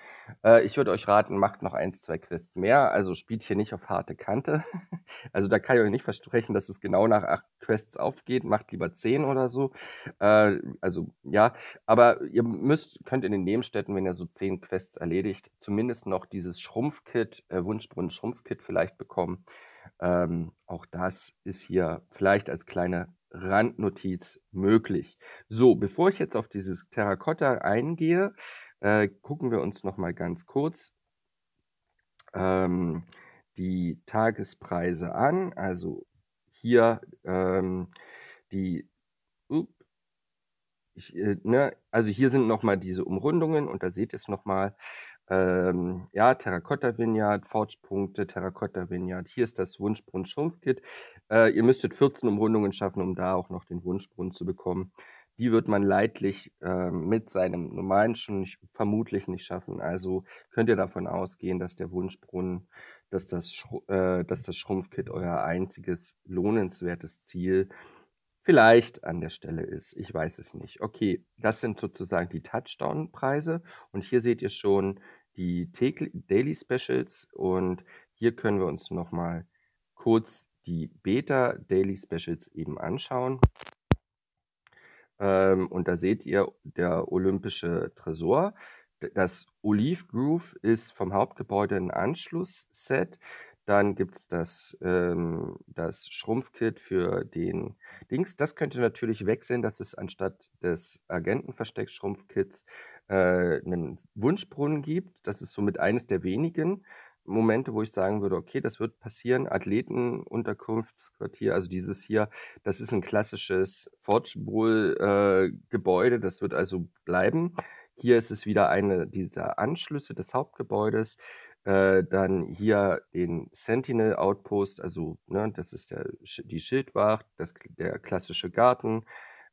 Speaker 1: Äh, ich würde euch raten, macht noch eins, zwei Quests mehr. Also spielt hier nicht auf harte Kante. also da kann ich euch nicht versprechen, dass es genau nach acht Quests aufgeht. Macht lieber zehn oder so. Äh, also ja, aber ihr müsst, könnt in den Nebenstädten, wenn ihr so zehn Quests erledigt, zumindest noch dieses Schrumpfkit, äh, Wunschbrunnen Schrumpfkit vielleicht bekommen. Ähm, auch das ist hier vielleicht als kleine Randnotiz möglich. So, bevor ich jetzt auf dieses Terrakotta eingehe, äh, gucken wir uns noch mal ganz kurz ähm, die Tagespreise an. Also hier ähm, die, up, ich, äh, ne, also hier sind nochmal diese Umrundungen und da seht ihr es nochmal. Ähm, ja, Terracotta Vineyard, Forge-Punkte, Terracotta Vineyard. Hier ist das Wunschbrunnen Schrumpfkit. Äh, ihr müsstet 14 Umrundungen schaffen, um da auch noch den Wunschbrunnen zu bekommen die wird man leidlich äh, mit seinem normalen schon nicht, vermutlich nicht schaffen. Also könnt ihr davon ausgehen, dass der Wunschbrunnen, dass das, äh, dass das Schrumpfkit euer einziges lohnenswertes Ziel vielleicht an der Stelle ist. Ich weiß es nicht. Okay, das sind sozusagen die Touchdown-Preise. Und hier seht ihr schon die Daily Specials. Und hier können wir uns nochmal kurz die Beta Daily Specials eben anschauen. Ähm, und da seht ihr der olympische Tresor. Das Olive Groove ist vom Hauptgebäude ein Anschlussset. Dann gibt es das, ähm, das Schrumpfkit für den Dings. Das könnte natürlich wechseln. dass es anstatt des Agentenversteck-Schrumpfkits äh, einen Wunschbrunnen gibt. Das ist somit eines der wenigen. Momente, wo ich sagen würde, okay, das wird passieren. Athletenunterkunftsquartier, also dieses hier, das ist ein klassisches Forge Bowl-Gebäude, äh, das wird also bleiben. Hier ist es wieder eine dieser Anschlüsse des Hauptgebäudes. Äh, dann hier den Sentinel Outpost, also ne, das ist der, die Schildwacht, das, der klassische Garten.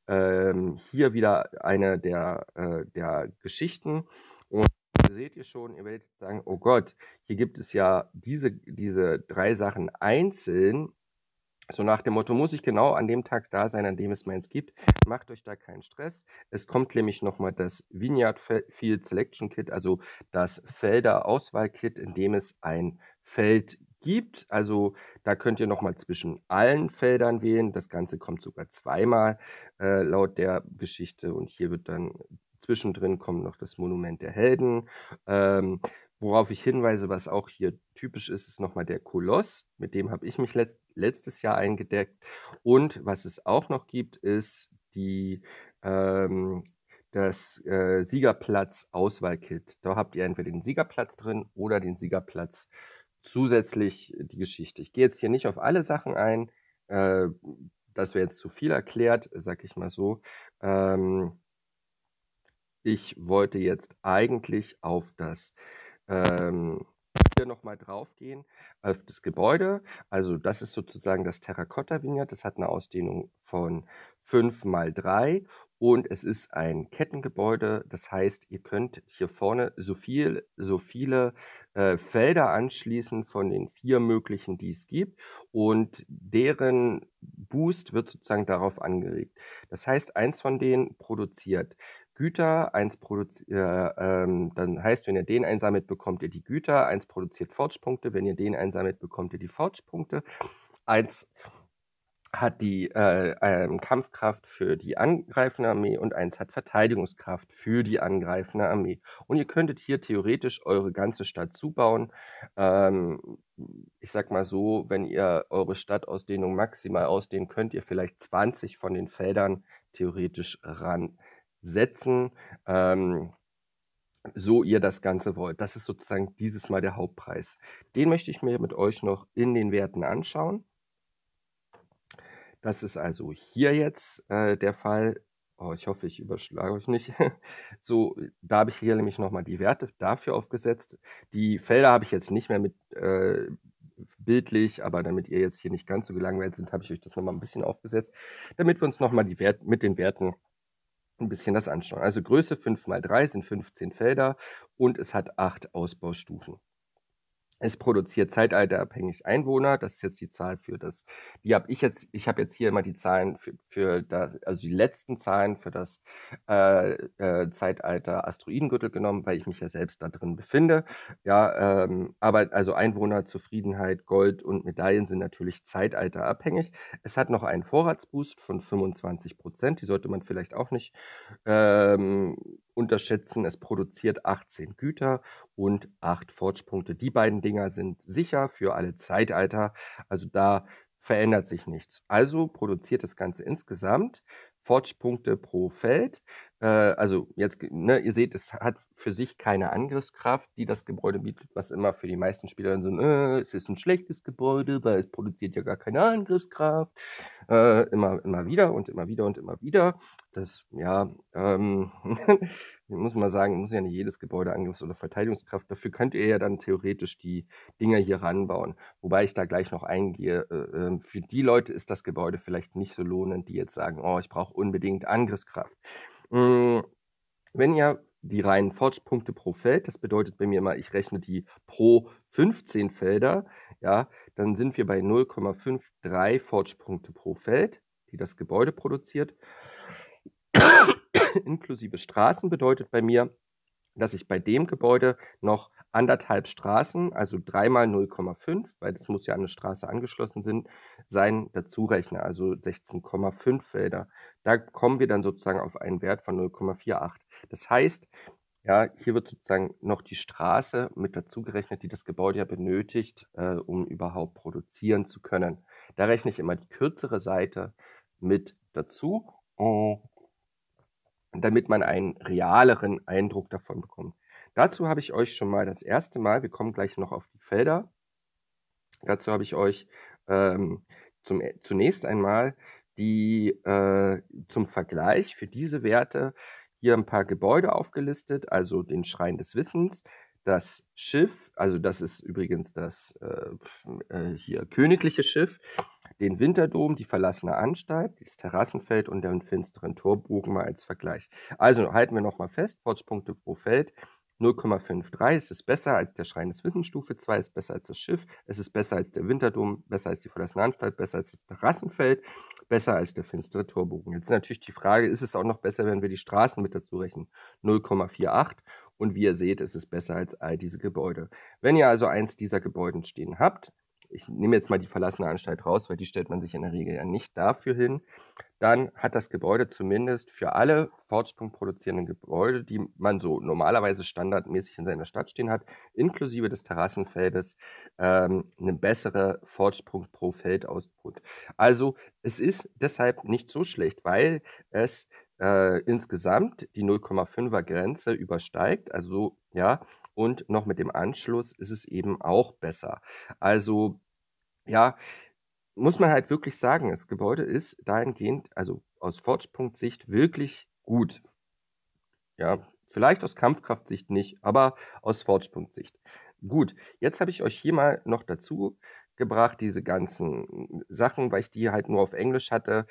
Speaker 1: Ähm, hier wieder eine der, äh, der Geschichten. Und also seht ihr schon, ihr werdet jetzt sagen, oh Gott, hier gibt es ja diese, diese drei Sachen einzeln. So nach dem Motto, muss ich genau an dem Tag da sein, an dem es meins gibt. Macht euch da keinen Stress. Es kommt nämlich nochmal das Vineyard Field Selection Kit, also das Felder Auswahl Kit, in dem es ein Feld gibt. Also da könnt ihr nochmal zwischen allen Feldern wählen. Das Ganze kommt sogar zweimal äh, laut der Geschichte. Und hier wird dann Zwischendrin kommt noch das Monument der Helden. Ähm, worauf ich hinweise, was auch hier typisch ist, ist nochmal der Koloss. Mit dem habe ich mich letzt, letztes Jahr eingedeckt. Und was es auch noch gibt, ist die, ähm, das äh, Siegerplatz-Auswahlkit. Da habt ihr entweder den Siegerplatz drin oder den Siegerplatz zusätzlich die Geschichte. Ich gehe jetzt hier nicht auf alle Sachen ein. Äh, das wäre jetzt zu viel erklärt, sag ich mal so. Ähm, ich wollte jetzt eigentlich auf das ähm, hier nochmal draufgehen auf das Gebäude. Also das ist sozusagen das terrakotta vignette Das hat eine Ausdehnung von 5 mal 3 und es ist ein Kettengebäude. Das heißt, ihr könnt hier vorne so, viel, so viele äh, Felder anschließen von den vier möglichen, die es gibt. Und deren Boost wird sozusagen darauf angeregt. Das heißt, eins von denen produziert Güter, eins produziert, äh, ähm, dann heißt, wenn ihr den einsammelt, bekommt ihr die Güter, eins produziert Fortschpunkte, wenn ihr den einsammelt, bekommt ihr die Fortschpunkte, eins hat die äh, ähm, Kampfkraft für die angreifende Armee und eins hat Verteidigungskraft für die angreifende Armee. Und ihr könntet hier theoretisch eure ganze Stadt zubauen. Ähm, ich sag mal so, wenn ihr eure Stadtausdehnung maximal ausdehnt, könnt ihr vielleicht 20 von den Feldern theoretisch ran setzen, ähm, so ihr das Ganze wollt. Das ist sozusagen dieses Mal der Hauptpreis. Den möchte ich mir mit euch noch in den Werten anschauen. Das ist also hier jetzt äh, der Fall. Oh, ich hoffe, ich überschlage euch nicht. so, da habe ich hier nämlich nochmal die Werte dafür aufgesetzt. Die Felder habe ich jetzt nicht mehr mit äh, bildlich, aber damit ihr jetzt hier nicht ganz so gelangweilt sind, habe ich euch das nochmal ein bisschen aufgesetzt, damit wir uns nochmal die Wert mit den Werten ein bisschen das anschauen. Also Größe 5 mal 3 sind 15 Felder und es hat acht Ausbaustufen. Es produziert zeitalterabhängig Einwohner. Das ist jetzt die Zahl für das. Die habe ich jetzt. Ich habe jetzt hier immer die Zahlen für, für das, also die letzten Zahlen für das äh, äh, Zeitalter Asteroidengürtel genommen, weil ich mich ja selbst da drin befinde. Ja, ähm, aber also Einwohnerzufriedenheit, Gold und Medaillen sind natürlich zeitalterabhängig. Es hat noch einen Vorratsboost von 25 Prozent. Die sollte man vielleicht auch nicht ähm, unterschätzen. Es produziert 18 Güter und 8 Fortschritte. Die beiden Dinger sind sicher für alle Zeitalter. Also da verändert sich nichts. Also produziert das Ganze insgesamt Fortschritte pro Feld. Äh, also jetzt, ne, ihr seht, es hat für sich keine Angriffskraft, die das Gebäude bietet, was immer für die meisten Spieler dann so, äh, es ist ein schlechtes Gebäude, weil es produziert ja gar keine Angriffskraft. Äh, immer, immer wieder und immer wieder und immer wieder. Das, ja, ähm, muss man sagen, muss ja nicht jedes Gebäude Angriffs- oder Verteidigungskraft. Dafür könnt ihr ja dann theoretisch die Dinger hier ranbauen. Wobei ich da gleich noch eingehe, äh, ähm, für die Leute ist das Gebäude vielleicht nicht so lohnend, die jetzt sagen, oh, ich brauche unbedingt Angriffskraft. Mm, wenn ihr die reinen Fortschrittspunkte pro Feld. Das bedeutet bei mir immer, ich rechne die pro 15 Felder. Ja, dann sind wir bei 0,53 Fortschrittspunkte pro Feld, die das Gebäude produziert. Inklusive Straßen bedeutet bei mir, dass ich bei dem Gebäude noch anderthalb Straßen, also dreimal 0,5, weil das muss ja an eine Straße angeschlossen sind, sein, dazu rechne, also 16,5 Felder. Da kommen wir dann sozusagen auf einen Wert von 0,48. Das heißt, ja, hier wird sozusagen noch die Straße mit dazu gerechnet, die das Gebäude ja benötigt, äh, um überhaupt produzieren zu können. Da rechne ich immer die kürzere Seite mit dazu, äh, damit man einen realeren Eindruck davon bekommt. Dazu habe ich euch schon mal das erste Mal, wir kommen gleich noch auf die Felder, dazu habe ich euch ähm, zum, zunächst einmal die äh, zum Vergleich für diese Werte hier ein paar Gebäude aufgelistet, also den Schrein des Wissens, das Schiff, also das ist übrigens das äh, äh, hier königliche Schiff, den Winterdom, die verlassene Anstalt, das Terrassenfeld und den finsteren Torbogen mal als Vergleich. Also halten wir nochmal fest, Fortspunkte pro Feld 0,53 ist es besser als der Schrein des Wissens. Stufe 2 ist besser als das Schiff. Es ist besser als der Winterdom, besser als die verlassene Anstalt, besser als das Terrassenfeld, besser als der finstere Torbogen. Jetzt ist natürlich die Frage, ist es auch noch besser, wenn wir die Straßen mit dazu rechnen? 0,48. Und wie ihr seht, ist es besser als all diese Gebäude. Wenn ihr also eins dieser Gebäude stehen habt, ich nehme jetzt mal die verlassene Anstalt raus, weil die stellt man sich in der Regel ja nicht dafür hin, dann hat das Gebäude zumindest für alle Fortsprung produzierenden Gebäude, die man so normalerweise standardmäßig in seiner Stadt stehen hat, inklusive des Terrassenfeldes, ähm, eine bessere Fortsprung pro Feldausbrot. Also es ist deshalb nicht so schlecht, weil es äh, insgesamt die 0,5er Grenze übersteigt. Also ja, und noch mit dem Anschluss ist es eben auch besser. Also ja, muss man halt wirklich sagen, das Gebäude ist dahingehend, also aus Fortspunktsicht, wirklich gut. Ja, vielleicht aus Kampfkraftsicht nicht, aber aus Fortspunktsicht. Gut, jetzt habe ich euch hier mal noch dazu gebracht, diese ganzen Sachen, weil ich die halt nur auf Englisch hatte.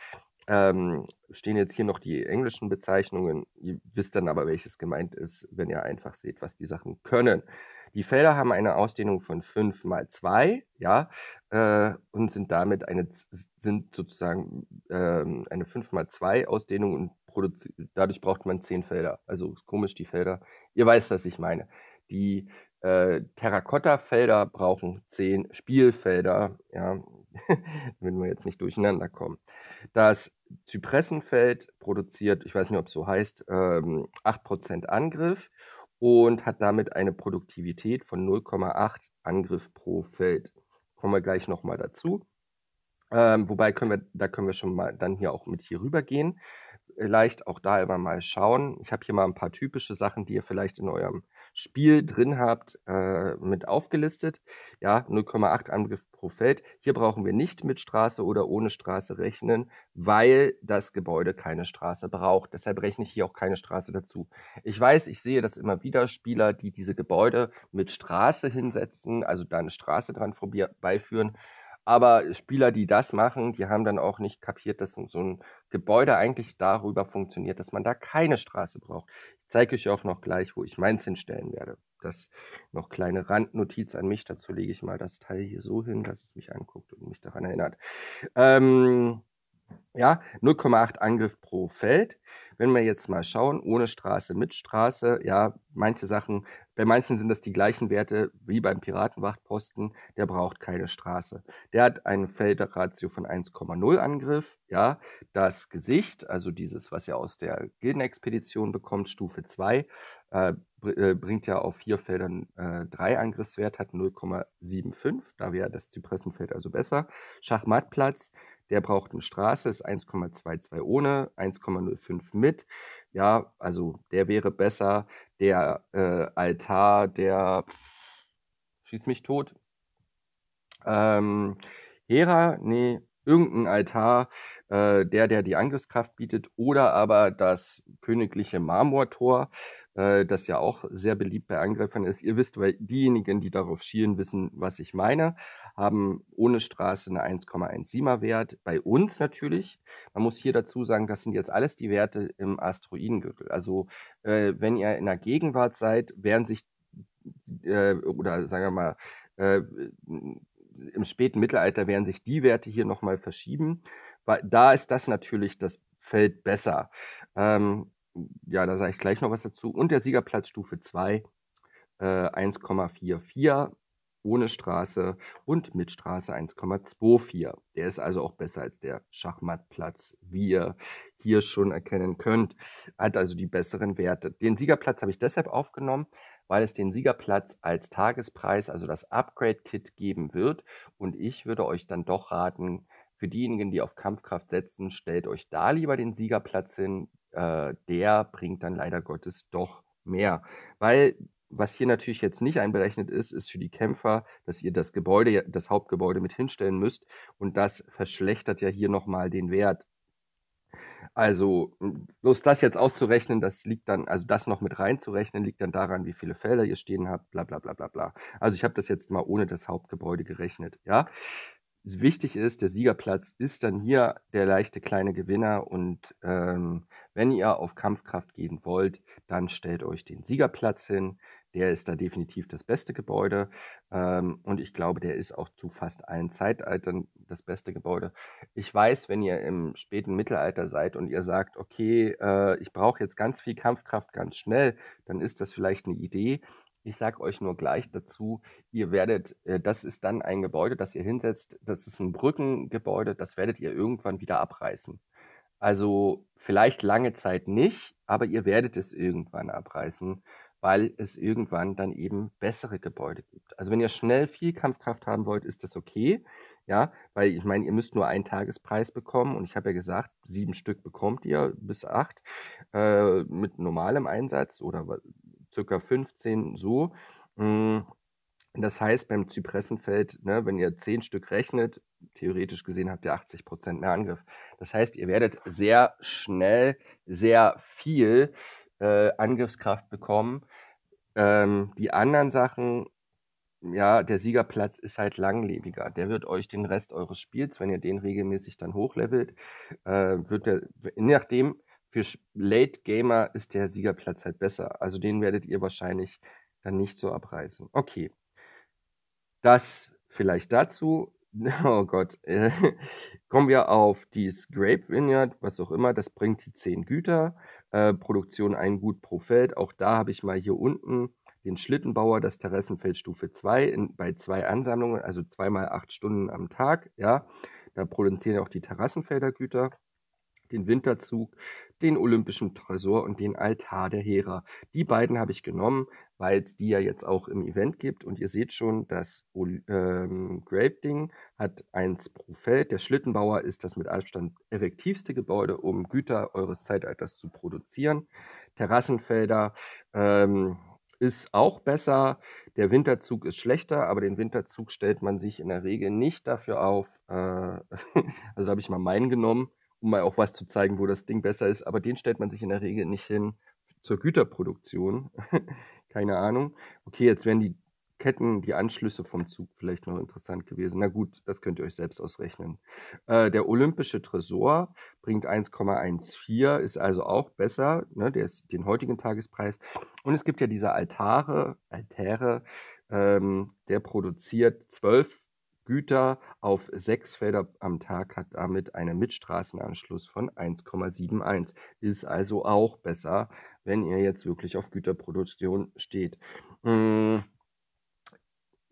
Speaker 1: Ähm, stehen jetzt hier noch die englischen Bezeichnungen. Ihr wisst dann aber, welches gemeint ist, wenn ihr einfach seht, was die Sachen können. Die Felder haben eine Ausdehnung von 5 mal 2, ja, äh, und sind damit eine, sind sozusagen ähm, eine 5 mal 2 Ausdehnung und dadurch braucht man 10 Felder. Also komisch, die Felder. Ihr weißt, was ich meine. Die äh, Terrakotta-Felder brauchen 10 Spielfelder, ja, wenn wir jetzt nicht durcheinander kommen. Das Zypressenfeld produziert, ich weiß nicht, ob es so heißt, ähm, 8% Angriff und hat damit eine Produktivität von 0,8 Angriff pro Feld. Kommen wir gleich nochmal dazu. Ähm, wobei können wir, da können wir schon mal dann hier auch mit hier rüber gehen. Vielleicht auch da immer mal schauen. Ich habe hier mal ein paar typische Sachen, die ihr vielleicht in eurem Spiel drin habt, äh, mit aufgelistet. Ja, 0,8 Angriff pro Feld. Hier brauchen wir nicht mit Straße oder ohne Straße rechnen, weil das Gebäude keine Straße braucht. Deshalb rechne ich hier auch keine Straße dazu. Ich weiß, ich sehe das immer wieder, Spieler, die diese Gebäude mit Straße hinsetzen, also da eine Straße dran vorbeiführen. Aber Spieler, die das machen, die haben dann auch nicht kapiert, dass so ein Gebäude eigentlich darüber funktioniert, dass man da keine Straße braucht. Ich zeige euch auch noch gleich, wo ich meins hinstellen werde. Das noch kleine Randnotiz an mich. Dazu lege ich mal das Teil hier so hin, dass es mich anguckt und mich daran erinnert. Ähm, ja, 0,8 Angriff pro Feld. Wenn wir jetzt mal schauen, ohne Straße, mit Straße, ja, manche Sachen, bei manchen sind das die gleichen Werte wie beim Piratenwachtposten, der braucht keine Straße. Der hat eine Felderratio von 1,0 Angriff, ja, das Gesicht, also dieses, was er aus der Gildenexpedition bekommt, Stufe 2, äh, äh, bringt ja auf vier Feldern äh, drei Angriffswert, hat 0,75, da wäre das Zypressenfeld also besser. Schachmattplatz der braucht eine Straße? Ist 1,22 ohne, 1,05 mit. Ja, also der wäre besser. Der äh, Altar, der schießt mich tot. Ähm, Hera, nee, irgendein Altar, äh, der, der die Angriffskraft bietet, oder aber das königliche Marmortor, äh, das ja auch sehr beliebt bei Angreifern ist. Ihr wisst, weil diejenigen, die darauf schielen, wissen, was ich meine, haben ohne Straße eine 1,17er wert Bei uns natürlich. Man muss hier dazu sagen, das sind jetzt alles die Werte im Asteroidengürtel. Also äh, wenn ihr in der Gegenwart seid, werden sich äh, oder sagen wir mal äh, im späten Mittelalter werden sich die Werte hier nochmal verschieben. Da ist das natürlich das Feld besser. Ähm, ja, da sage ich gleich noch was dazu. Und der Siegerplatz Stufe 2, äh, 1,44 ohne Straße und mit Straße 1,24. Der ist also auch besser als der Schachmattplatz, wie ihr hier schon erkennen könnt. Hat also die besseren Werte. Den Siegerplatz habe ich deshalb aufgenommen, weil es den Siegerplatz als Tagespreis, also das Upgrade-Kit geben wird. Und ich würde euch dann doch raten, für diejenigen, die auf Kampfkraft setzen, stellt euch da lieber den Siegerplatz hin äh, der bringt dann leider Gottes doch mehr. Weil was hier natürlich jetzt nicht einberechnet ist, ist für die Kämpfer, dass ihr das Gebäude, das Hauptgebäude mit hinstellen müsst und das verschlechtert ja hier nochmal den Wert. Also bloß das jetzt auszurechnen, das liegt dann, also das noch mit reinzurechnen, liegt dann daran, wie viele Felder ihr stehen habt, bla bla bla bla bla. Also ich habe das jetzt mal ohne das Hauptgebäude gerechnet, ja wichtig ist, der Siegerplatz ist dann hier der leichte kleine Gewinner. Und ähm, wenn ihr auf Kampfkraft gehen wollt, dann stellt euch den Siegerplatz hin. Der ist da definitiv das beste Gebäude. Ähm, und ich glaube, der ist auch zu fast allen Zeitaltern das beste Gebäude. Ich weiß, wenn ihr im späten Mittelalter seid und ihr sagt, okay, äh, ich brauche jetzt ganz viel Kampfkraft ganz schnell, dann ist das vielleicht eine Idee. Ich sage euch nur gleich dazu, ihr werdet, äh, das ist dann ein Gebäude, das ihr hinsetzt, das ist ein Brückengebäude, das werdet ihr irgendwann wieder abreißen. Also vielleicht lange Zeit nicht, aber ihr werdet es irgendwann abreißen, weil es irgendwann dann eben bessere Gebäude gibt. Also wenn ihr schnell viel Kampfkraft haben wollt, ist das okay. Ja, weil ich meine, ihr müsst nur einen Tagespreis bekommen und ich habe ja gesagt, sieben Stück bekommt ihr bis acht äh, mit normalem Einsatz oder circa 15 so. Mm, das heißt, beim Zypressenfeld, ne, wenn ihr 10 Stück rechnet, theoretisch gesehen habt ihr 80 Prozent mehr Angriff. Das heißt, ihr werdet sehr schnell, sehr viel äh, Angriffskraft bekommen. Ähm, die anderen Sachen, ja, der Siegerplatz ist halt langlebiger. Der wird euch den Rest eures Spiels, wenn ihr den regelmäßig dann hochlevelt, äh, wird der, je nachdem, für Late Gamer ist der Siegerplatz halt besser. Also den werdet ihr wahrscheinlich dann nicht so abreißen. Okay. Das vielleicht dazu. Oh Gott. Kommen wir auf dieses Grape Vineyard, was auch immer. Das bringt die 10 Güter. Äh, Produktion ein Gut pro Feld. Auch da habe ich mal hier unten den Schlittenbauer, das Terrassenfeld Stufe 2 in, bei zwei Ansammlungen, also zweimal acht Stunden am Tag. Ja, da produzieren auch die Terrassenfelder Güter den Winterzug, den Olympischen Tresor und den Altar der Hera. Die beiden habe ich genommen, weil es die ja jetzt auch im Event gibt. Und ihr seht schon, das ähm, Grape Ding hat eins pro Feld. Der Schlittenbauer ist das mit Abstand effektivste Gebäude, um Güter eures Zeitalters zu produzieren. Terrassenfelder ähm, ist auch besser. Der Winterzug ist schlechter, aber den Winterzug stellt man sich in der Regel nicht dafür auf. Äh, also da habe ich mal meinen genommen um mal auch was zu zeigen, wo das Ding besser ist. Aber den stellt man sich in der Regel nicht hin zur Güterproduktion. Keine Ahnung. Okay, jetzt wären die Ketten, die Anschlüsse vom Zug vielleicht noch interessant gewesen. Na gut, das könnt ihr euch selbst ausrechnen. Äh, der olympische Tresor bringt 1,14, ist also auch besser, ne, der ist den heutigen Tagespreis. Und es gibt ja diese Altare, Altäre, ähm, der produziert 12 Güter auf sechs Felder am Tag hat damit einen Mitstraßenanschluss von 1,71. Ist also auch besser, wenn ihr jetzt wirklich auf Güterproduktion steht. Mmh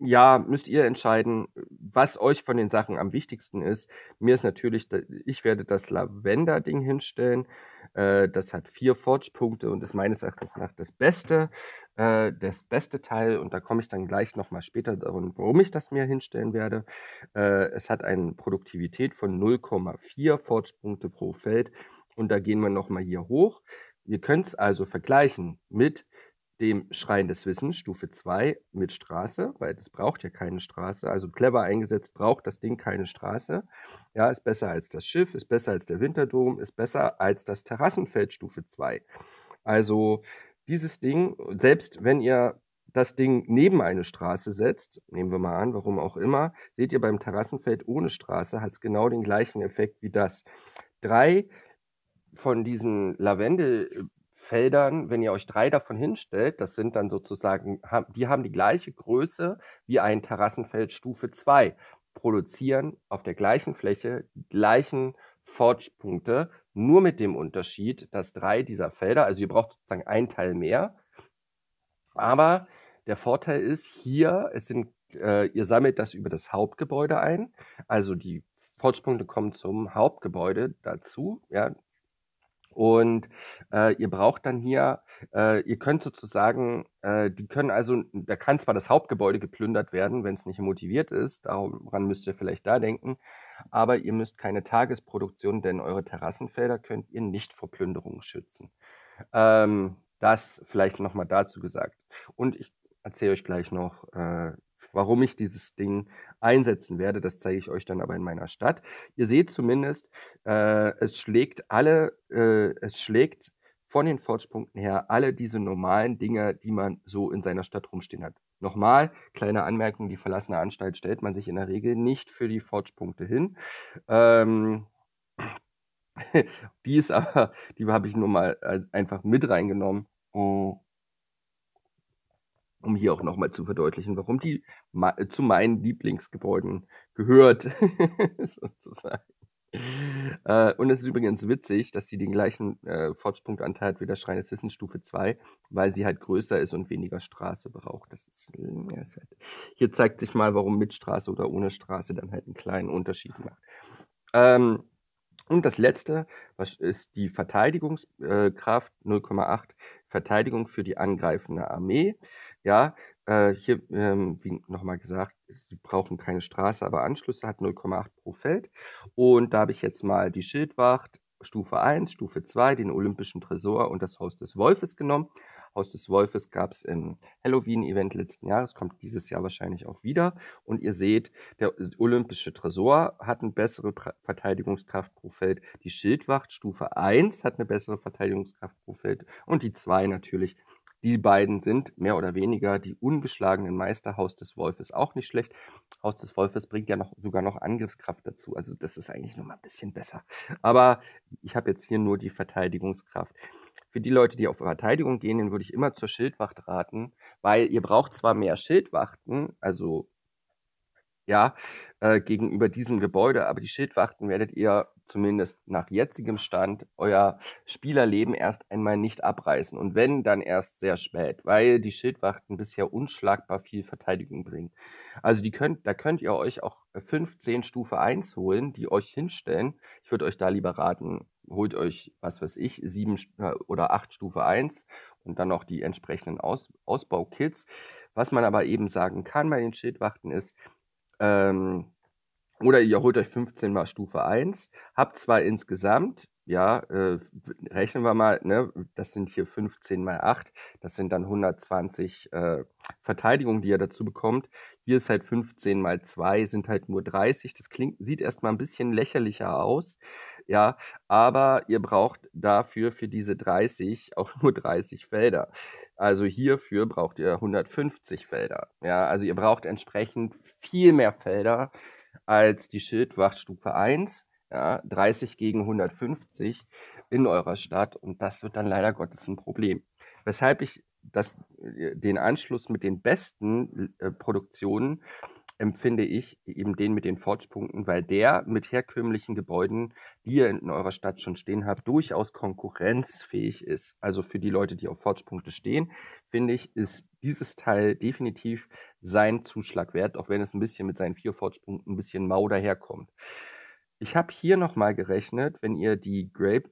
Speaker 1: ja, müsst ihr entscheiden, was euch von den Sachen am wichtigsten ist. Mir ist natürlich, ich werde das Lavender-Ding hinstellen. Äh, das hat vier Forge-Punkte und ist meines Erachtens nach das beste, äh, das beste Teil. Und da komme ich dann gleich nochmal später darum, warum ich das mir hinstellen werde. Äh, es hat eine Produktivität von 0,4 Forge-Punkte pro Feld. Und da gehen wir nochmal hier hoch. Ihr könnt es also vergleichen mit dem Schrein des Wissens, Stufe 2, mit Straße, weil das braucht ja keine Straße. Also clever eingesetzt braucht das Ding keine Straße. Ja, ist besser als das Schiff, ist besser als der Winterdom, ist besser als das Terrassenfeld, Stufe 2. Also dieses Ding, selbst wenn ihr das Ding neben eine Straße setzt, nehmen wir mal an, warum auch immer, seht ihr beim Terrassenfeld ohne Straße, hat es genau den gleichen Effekt wie das. Drei von diesen Lavendel- äh, Feldern, wenn ihr euch drei davon hinstellt, das sind dann sozusagen, die haben die gleiche Größe wie ein Terrassenfeld Stufe 2, produzieren auf der gleichen Fläche die gleichen Fortpunkte, nur mit dem Unterschied, dass drei dieser Felder, also ihr braucht sozusagen einen Teil mehr, aber der Vorteil ist hier, es sind, äh, ihr sammelt das über das Hauptgebäude ein, also die Fortschritte kommen zum Hauptgebäude dazu, ja, und äh, ihr braucht dann hier, äh, ihr könnt sozusagen, äh, die können also, da kann zwar das Hauptgebäude geplündert werden, wenn es nicht motiviert ist, daran müsst ihr vielleicht da denken, aber ihr müsst keine Tagesproduktion, denn eure Terrassenfelder könnt ihr nicht vor Plünderungen schützen. Ähm, das vielleicht nochmal dazu gesagt. Und ich erzähle euch gleich noch, äh, Warum ich dieses Ding einsetzen werde, das zeige ich euch dann aber in meiner Stadt. Ihr seht zumindest, äh, es schlägt alle, äh, es schlägt von den Fortspunkten her alle diese normalen Dinge, die man so in seiner Stadt rumstehen hat. Nochmal, kleine Anmerkung, die verlassene Anstalt stellt man sich in der Regel nicht für die Fortspunkte hin. Ähm, die ist aber, die habe ich nur mal äh, einfach mit reingenommen, oh um hier auch nochmal zu verdeutlichen, warum die äh, zu meinen Lieblingsgebäuden gehört, sozusagen. Äh, und es ist übrigens witzig, dass sie den gleichen äh, Fortspunktanteil hat wie der Schrein des Wissens Stufe 2, weil sie halt größer ist und weniger Straße braucht. Das ist, das ist halt, hier zeigt sich mal, warum mit Straße oder ohne Straße dann halt einen kleinen Unterschied macht. Ähm, und das letzte, was ist die Verteidigungskraft äh, 0,8 Verteidigung für die angreifende Armee. Ja, äh, hier, ähm, wie nochmal gesagt, sie brauchen keine Straße, aber Anschlüsse hat 0,8 pro Feld. Und da habe ich jetzt mal die Schildwacht, Stufe 1, Stufe 2, den Olympischen Tresor und das Haus des Wolfes genommen. Haus des Wolfes gab es im Halloween-Event letzten Jahres, kommt dieses Jahr wahrscheinlich auch wieder. Und ihr seht, der olympische Tresor hat eine bessere Verteidigungskraft pro Feld. Die Schildwacht Stufe 1 hat eine bessere Verteidigungskraft pro Feld. Und die 2 natürlich die beiden sind mehr oder weniger die ungeschlagenen Meister. Haus des Wolfes auch nicht schlecht. Haus des Wolfes bringt ja noch, sogar noch Angriffskraft dazu. Also das ist eigentlich nur mal ein bisschen besser. Aber ich habe jetzt hier nur die Verteidigungskraft für die Leute, die auf Verteidigung gehen, den würde ich immer zur Schildwacht raten, weil ihr braucht zwar mehr Schildwachten, also ja, äh, gegenüber diesem Gebäude, aber die Schildwachten werdet ihr zumindest nach jetzigem Stand euer Spielerleben erst einmal nicht abreißen und wenn, dann erst sehr spät, weil die Schildwachten bisher unschlagbar viel Verteidigung bringen. Also die könnt, da könnt ihr euch auch 15 Stufe 1 holen, die euch hinstellen. Ich würde euch da lieber raten, holt euch, was weiß ich, sieben äh, oder acht Stufe 1 und dann noch die entsprechenden Aus Ausbaukits. Was man aber eben sagen kann bei den Schildwachten ist, ähm, oder ihr holt euch 15 mal Stufe 1, habt zwar insgesamt, ja, äh, rechnen wir mal, ne, das sind hier 15 mal 8, das sind dann 120 äh, Verteidigungen, die ihr dazu bekommt. Hier ist halt 15 mal 2, sind halt nur 30. Das klingt, sieht erstmal ein bisschen lächerlicher aus. Ja, aber ihr braucht dafür für diese 30 auch nur 30 Felder. Also hierfür braucht ihr 150 Felder. Ja, also ihr braucht entsprechend viel mehr Felder als die Schildwachtstufe 1. Ja, 30 gegen 150 in eurer Stadt und das wird dann leider Gottes ein Problem. Weshalb ich das, äh, den Anschluss mit den besten äh, Produktionen empfinde ich eben den mit den Fortspunkten, weil der mit herkömmlichen Gebäuden, die ihr in eurer Stadt schon stehen habt, durchaus konkurrenzfähig ist. Also für die Leute, die auf Fortspunkte stehen, finde ich, ist dieses Teil definitiv sein Zuschlag wert, auch wenn es ein bisschen mit seinen vier Fortspunkten ein bisschen mau daherkommt. Ich habe hier nochmal gerechnet, wenn ihr die Grape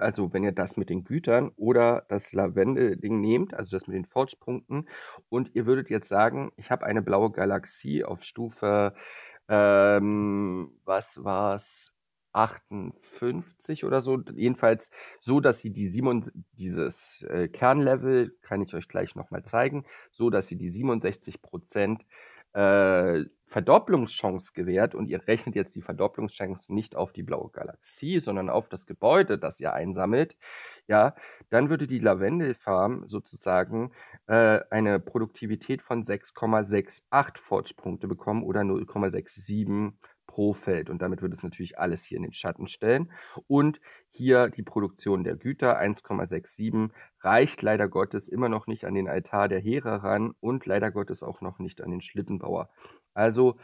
Speaker 1: also wenn ihr das mit den Gütern oder das Lavendel-Ding nehmt, also das mit den Forge-Punkten, und ihr würdet jetzt sagen, ich habe eine blaue Galaxie auf Stufe, ähm, was war's? 58 oder so. Jedenfalls so, dass sie die 7, dieses äh, Kernlevel, kann ich euch gleich nochmal zeigen, so, dass sie die 67 Prozent äh, Verdopplungschance gewährt und ihr rechnet jetzt die Verdopplungschance nicht auf die blaue Galaxie, sondern auf das Gebäude, das ihr einsammelt, ja, dann würde die Lavendelfarm sozusagen äh, eine Produktivität von 6,68 Fortspunkte bekommen oder 0,67 pro Feld. Und damit würde es natürlich alles hier in den Schatten stellen. Und hier die Produktion der Güter 1,67 reicht leider Gottes immer noch nicht an den Altar der Heere ran und leider Gottes auch noch nicht an den Schlittenbauer. Also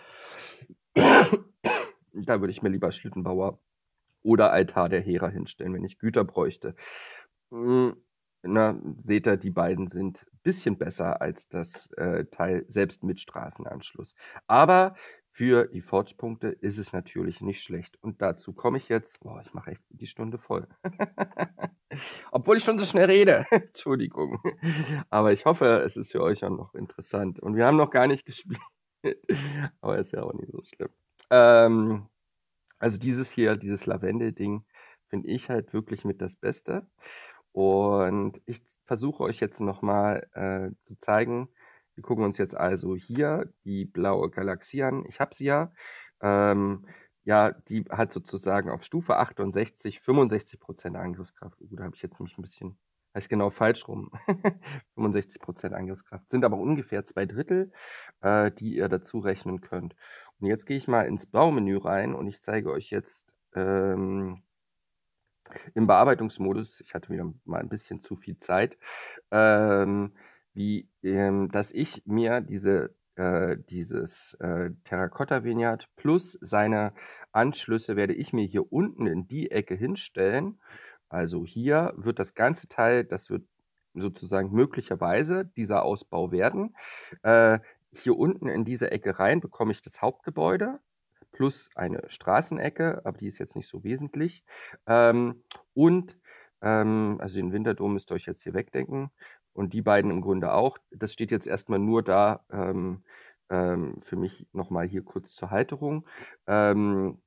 Speaker 1: da würde ich mir lieber Schlittenbauer oder Altar der Heere hinstellen, wenn ich Güter bräuchte. Hm, na, seht ihr, die beiden sind ein bisschen besser als das äh, Teil selbst mit Straßenanschluss. Aber für die forge punkte ist es natürlich nicht schlecht. Und dazu komme ich jetzt. Boah, ich mache echt die Stunde voll. Obwohl ich schon so schnell rede. Entschuldigung. Aber ich hoffe, es ist für euch auch noch interessant. Und wir haben noch gar nicht gespielt. Aber ist ja auch nicht so schlimm. Ähm, also dieses hier, dieses Lavendel-Ding, finde ich halt wirklich mit das Beste. Und ich versuche euch jetzt nochmal äh, zu zeigen, wir gucken uns jetzt also hier die blaue Galaxie an. Ich habe sie ja. Ähm, ja, die hat sozusagen auf Stufe 68 65 Angriffskraft. Uh, da habe ich jetzt nämlich ein bisschen, heißt genau falsch rum. 65 Angriffskraft sind aber ungefähr zwei Drittel, äh, die ihr dazu rechnen könnt. Und jetzt gehe ich mal ins Baumenü rein und ich zeige euch jetzt ähm, im Bearbeitungsmodus, ich hatte wieder mal ein bisschen zu viel Zeit, ähm, wie ähm, dass ich mir diese äh, dieses äh, Terracotta Vineyard plus seine Anschlüsse werde ich mir hier unten in die Ecke hinstellen. Also hier wird das ganze Teil, das wird sozusagen möglicherweise dieser Ausbau werden. Äh, hier unten in diese Ecke rein bekomme ich das Hauptgebäude plus eine Straßenecke, aber die ist jetzt nicht so wesentlich. Ähm, und ähm, also den Winterdom müsst ihr euch jetzt hier wegdenken und die beiden im Grunde auch. Das steht jetzt erstmal nur da ähm, ähm, für mich nochmal hier kurz zur Halterung. Ähm,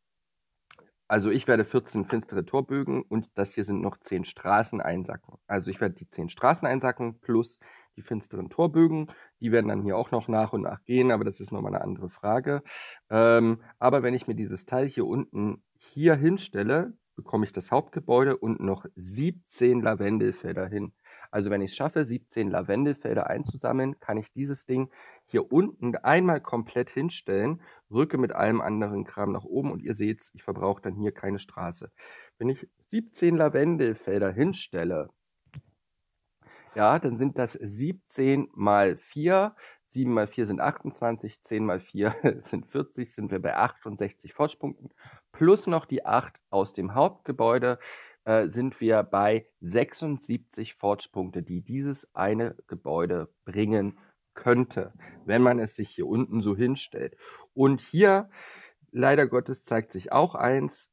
Speaker 1: also ich werde 14 finstere Torbögen und das hier sind noch 10 Straßen einsacken. Also ich werde die 10 Straßen einsacken plus die finsteren Torbögen. Die werden dann hier auch noch nach und nach gehen, aber das ist nochmal eine andere Frage. Ähm, aber wenn ich mir dieses Teil hier unten hier hinstelle, bekomme ich das Hauptgebäude und noch 17 Lavendelfelder hin. Also wenn ich es schaffe, 17 Lavendelfelder einzusammeln, kann ich dieses Ding hier unten einmal komplett hinstellen, rücke mit allem anderen Kram nach oben und ihr seht, ich verbrauche dann hier keine Straße. Wenn ich 17 Lavendelfelder hinstelle, ja, dann sind das 17 mal 4. 7 mal 4 sind 28, 10 mal 4 sind 40, sind wir bei 68 Fortspunkten, plus noch die 8 aus dem Hauptgebäude. Äh, sind wir bei 76 Fortspunkte, die dieses eine Gebäude bringen könnte, wenn man es sich hier unten so hinstellt. Und hier, leider Gottes, zeigt sich auch eins.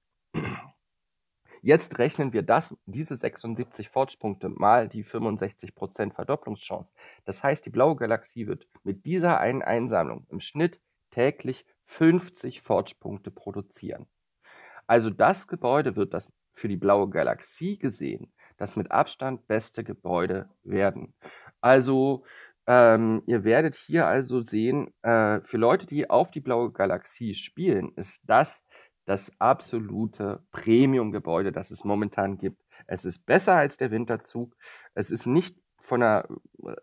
Speaker 1: Jetzt rechnen wir das, diese 76 Fortspunkte mal die 65% Verdopplungschance. Das heißt, die blaue Galaxie wird mit dieser einen Einsammlung im Schnitt täglich 50 Fortspunkte produzieren. Also das Gebäude wird das für die blaue Galaxie gesehen das mit Abstand beste Gebäude werden. Also ähm, ihr werdet hier also sehen, äh, für Leute, die auf die blaue Galaxie spielen, ist das das absolute Premium-Gebäude, das es momentan gibt. Es ist besser als der Winterzug. Es ist nicht von der,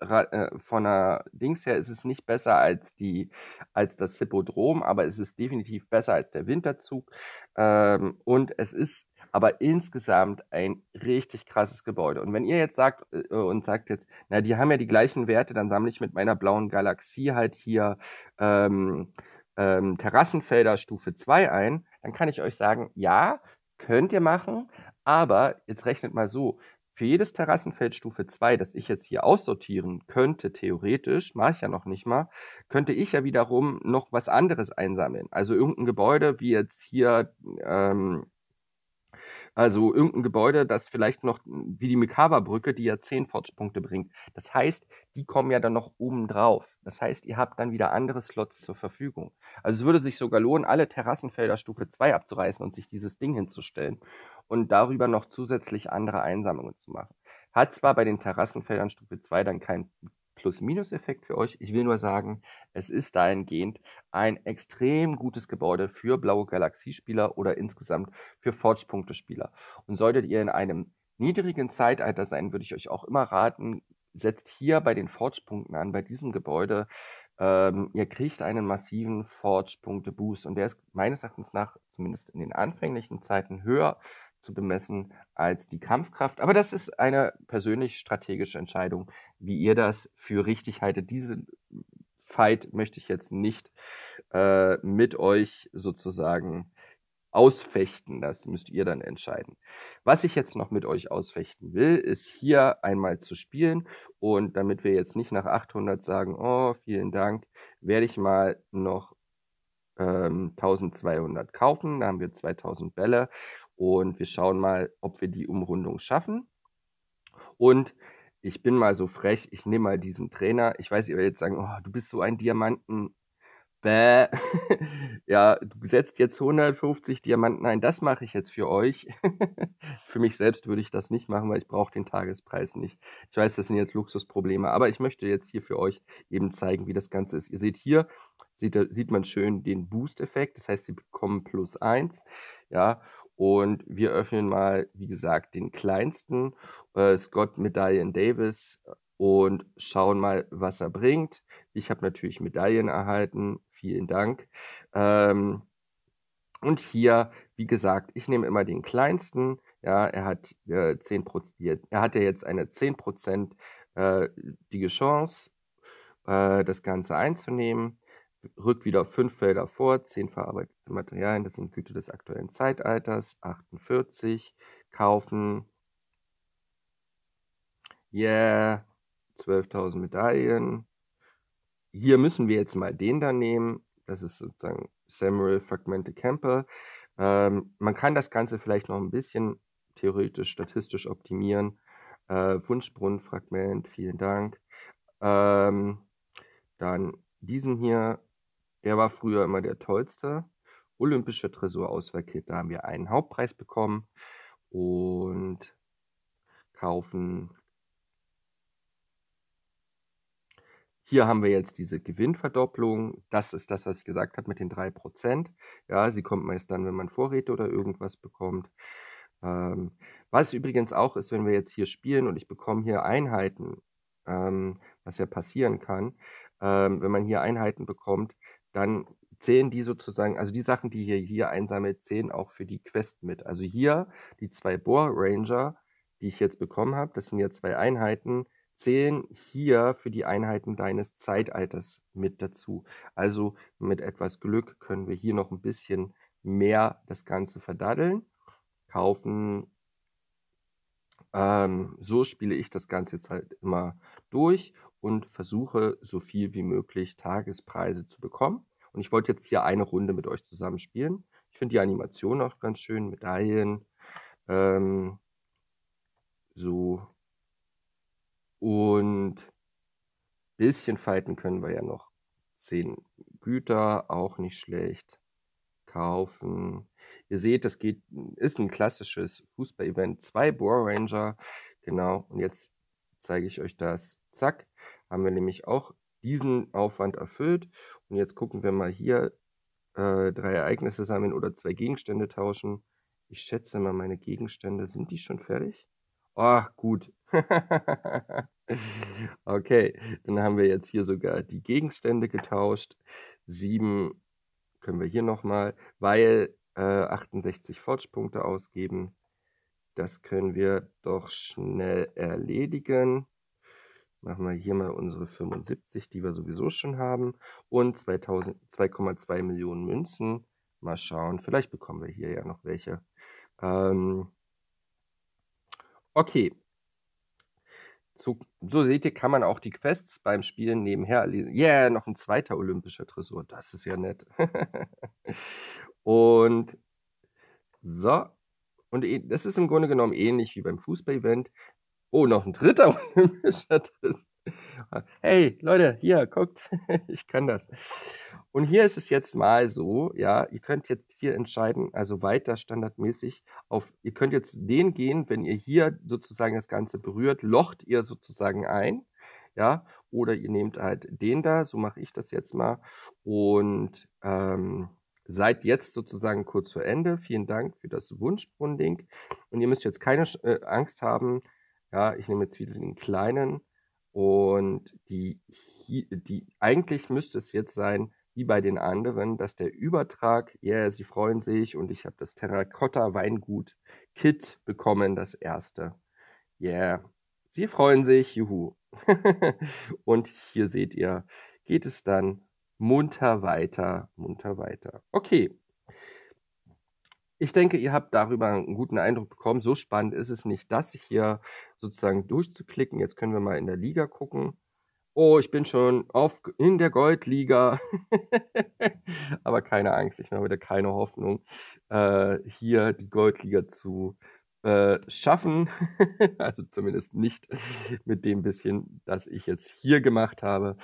Speaker 1: äh, äh von der Dings her, es nicht besser als, die, als das Hippodrom, aber es ist definitiv besser als der Winterzug. Ähm, und es ist aber insgesamt ein richtig krasses Gebäude. Und wenn ihr jetzt sagt äh, und sagt jetzt, na, die haben ja die gleichen Werte, dann sammle ich mit meiner blauen Galaxie halt hier ähm, ähm, Terrassenfelder Stufe 2 ein, dann kann ich euch sagen, ja, könnt ihr machen, aber jetzt rechnet mal so, für jedes Terrassenfeld Stufe 2, das ich jetzt hier aussortieren könnte, theoretisch, mache ich ja noch nicht mal, könnte ich ja wiederum noch was anderes einsammeln. Also irgendein Gebäude, wie jetzt hier ähm, also irgendein Gebäude, das vielleicht noch wie die Mikawa-Brücke, die ja 10 Fortspunkte bringt. Das heißt, die kommen ja dann noch oben drauf. Das heißt, ihr habt dann wieder andere Slots zur Verfügung. Also es würde sich sogar lohnen, alle Terrassenfelder Stufe 2 abzureißen und sich dieses Ding hinzustellen und darüber noch zusätzlich andere Einsammlungen zu machen. Hat zwar bei den Terrassenfeldern Stufe 2 dann keinen Plus-Minus-Effekt für euch. Ich will nur sagen, es ist dahingehend ein extrem gutes Gebäude für blaue Galaxiespieler oder insgesamt für Forge-Punkte-Spieler. Und solltet ihr in einem niedrigen Zeitalter sein, würde ich euch auch immer raten, setzt hier bei den Forge-Punkten an, bei diesem Gebäude. Ähm, ihr kriegt einen massiven Forge-Punkte-Boost und der ist meines Erachtens nach, zumindest in den anfänglichen Zeiten, höher zu bemessen als die Kampfkraft. Aber das ist eine persönlich strategische Entscheidung, wie ihr das für richtig haltet. Diese Fight möchte ich jetzt nicht äh, mit euch sozusagen ausfechten. Das müsst ihr dann entscheiden. Was ich jetzt noch mit euch ausfechten will, ist hier einmal zu spielen. Und damit wir jetzt nicht nach 800 sagen, oh, vielen Dank, werde ich mal noch ähm, 1200 kaufen. Da haben wir 2000 Bälle. Und wir schauen mal, ob wir die Umrundung schaffen. Und ich bin mal so frech, ich nehme mal diesen Trainer. Ich weiß, ihr werdet jetzt sagen, oh, du bist so ein Diamanten. Bäh. ja, du setzt jetzt 150 Diamanten ein. Das mache ich jetzt für euch. für mich selbst würde ich das nicht machen, weil ich brauche den Tagespreis nicht. Ich weiß, das sind jetzt Luxusprobleme, aber ich möchte jetzt hier für euch eben zeigen, wie das Ganze ist. Ihr seht hier, sieht, sieht man schön den Boost-Effekt. Das heißt, sie bekommen plus 1. Ja, und wir öffnen mal, wie gesagt, den kleinsten äh, Scott Medaillen Davis äh, und schauen mal, was er bringt. Ich habe natürlich Medaillen erhalten. Vielen Dank. Ähm, und hier, wie gesagt, ich nehme immer den kleinsten. Ja, er hat äh, 10%, er hat ja jetzt eine 10% äh, die Chance, äh, das Ganze einzunehmen rückt wieder fünf Felder vor, zehn verarbeitete Materialien, das sind Güter des aktuellen Zeitalters, 48, kaufen, yeah, 12.000 Medaillen. Hier müssen wir jetzt mal den da nehmen, das ist sozusagen Samuel Fragmente Camper. Ähm, man kann das Ganze vielleicht noch ein bisschen theoretisch, statistisch optimieren. Äh, Wunschbrunnenfragment, vielen Dank. Ähm, dann diesen hier der war früher immer der tollste. Olympische Olympischer Tresorauswahlkit, da haben wir einen Hauptpreis bekommen und kaufen. Hier haben wir jetzt diese Gewinnverdopplung. Das ist das, was ich gesagt habe mit den 3%. Ja, sie kommt meist dann, wenn man Vorräte oder irgendwas bekommt. Ähm, was übrigens auch ist, wenn wir jetzt hier spielen und ich bekomme hier Einheiten, ähm, was ja passieren kann, ähm, wenn man hier Einheiten bekommt, dann zählen die sozusagen, also die Sachen, die ihr hier einsammelt, zählen auch für die Quest mit. Also hier die zwei Boar Ranger, die ich jetzt bekommen habe, das sind ja zwei Einheiten, zählen hier für die Einheiten deines Zeitalters mit dazu. Also mit etwas Glück können wir hier noch ein bisschen mehr das Ganze verdaddeln, kaufen. Ähm, so spiele ich das Ganze jetzt halt immer durch und versuche so viel wie möglich Tagespreise zu bekommen. Und ich wollte jetzt hier eine Runde mit euch zusammen spielen. Ich finde die Animation auch ganz schön, Medaillen. Ähm, so. Und ein bisschen falten können wir ja noch. Zehn Güter, auch nicht schlecht. Kaufen. Ihr seht, das geht, ist ein klassisches Fußball-Event. Zwei Boar Ranger. Genau. Und jetzt zeige ich euch das. Zack haben wir nämlich auch diesen Aufwand erfüllt. Und jetzt gucken wir mal hier, äh, drei Ereignisse sammeln oder zwei Gegenstände tauschen. Ich schätze mal, meine Gegenstände, sind die schon fertig? Ach, oh, gut. okay, dann haben wir jetzt hier sogar die Gegenstände getauscht. Sieben können wir hier nochmal, weil äh, 68 Fortschrittspunkte ausgeben. Das können wir doch schnell erledigen. Machen wir hier mal unsere 75, die wir sowieso schon haben. Und 2,2 Millionen Münzen. Mal schauen, vielleicht bekommen wir hier ja noch welche. Ähm okay. So, so, seht ihr, kann man auch die Quests beim Spielen nebenher lesen. Yeah, noch ein zweiter olympischer Tresor. Das ist ja nett. und so. Und eh, das ist im Grunde genommen ähnlich wie beim Fußball-Event. Oh, noch ein dritter olympischer Drill. Hey, Leute, hier, guckt, ich kann das. Und hier ist es jetzt mal so, ja, ihr könnt jetzt hier entscheiden, also weiter standardmäßig auf, ihr könnt jetzt den gehen, wenn ihr hier sozusagen das Ganze berührt, locht ihr sozusagen ein, ja, oder ihr nehmt halt den da, so mache ich das jetzt mal und ähm, seid jetzt sozusagen kurz zu Ende. Vielen Dank für das Wunschbrunnen-Link und ihr müsst jetzt keine äh, Angst haben, ja, ich nehme jetzt wieder den kleinen und die, die eigentlich müsste es jetzt sein, wie bei den anderen, dass der Übertrag, ja, yeah, sie freuen sich und ich habe das Terracotta Weingut Kit bekommen, das erste. Ja, yeah. sie freuen sich, juhu. und hier seht ihr, geht es dann munter weiter, munter weiter. Okay, ich denke, ihr habt darüber einen guten Eindruck bekommen. So spannend ist es nicht, das hier sozusagen durchzuklicken. Jetzt können wir mal in der Liga gucken. Oh, ich bin schon auf, in der Goldliga. Aber keine Angst, ich habe wieder keine Hoffnung, äh, hier die Goldliga zu äh, schaffen. also zumindest nicht mit dem bisschen, das ich jetzt hier gemacht habe.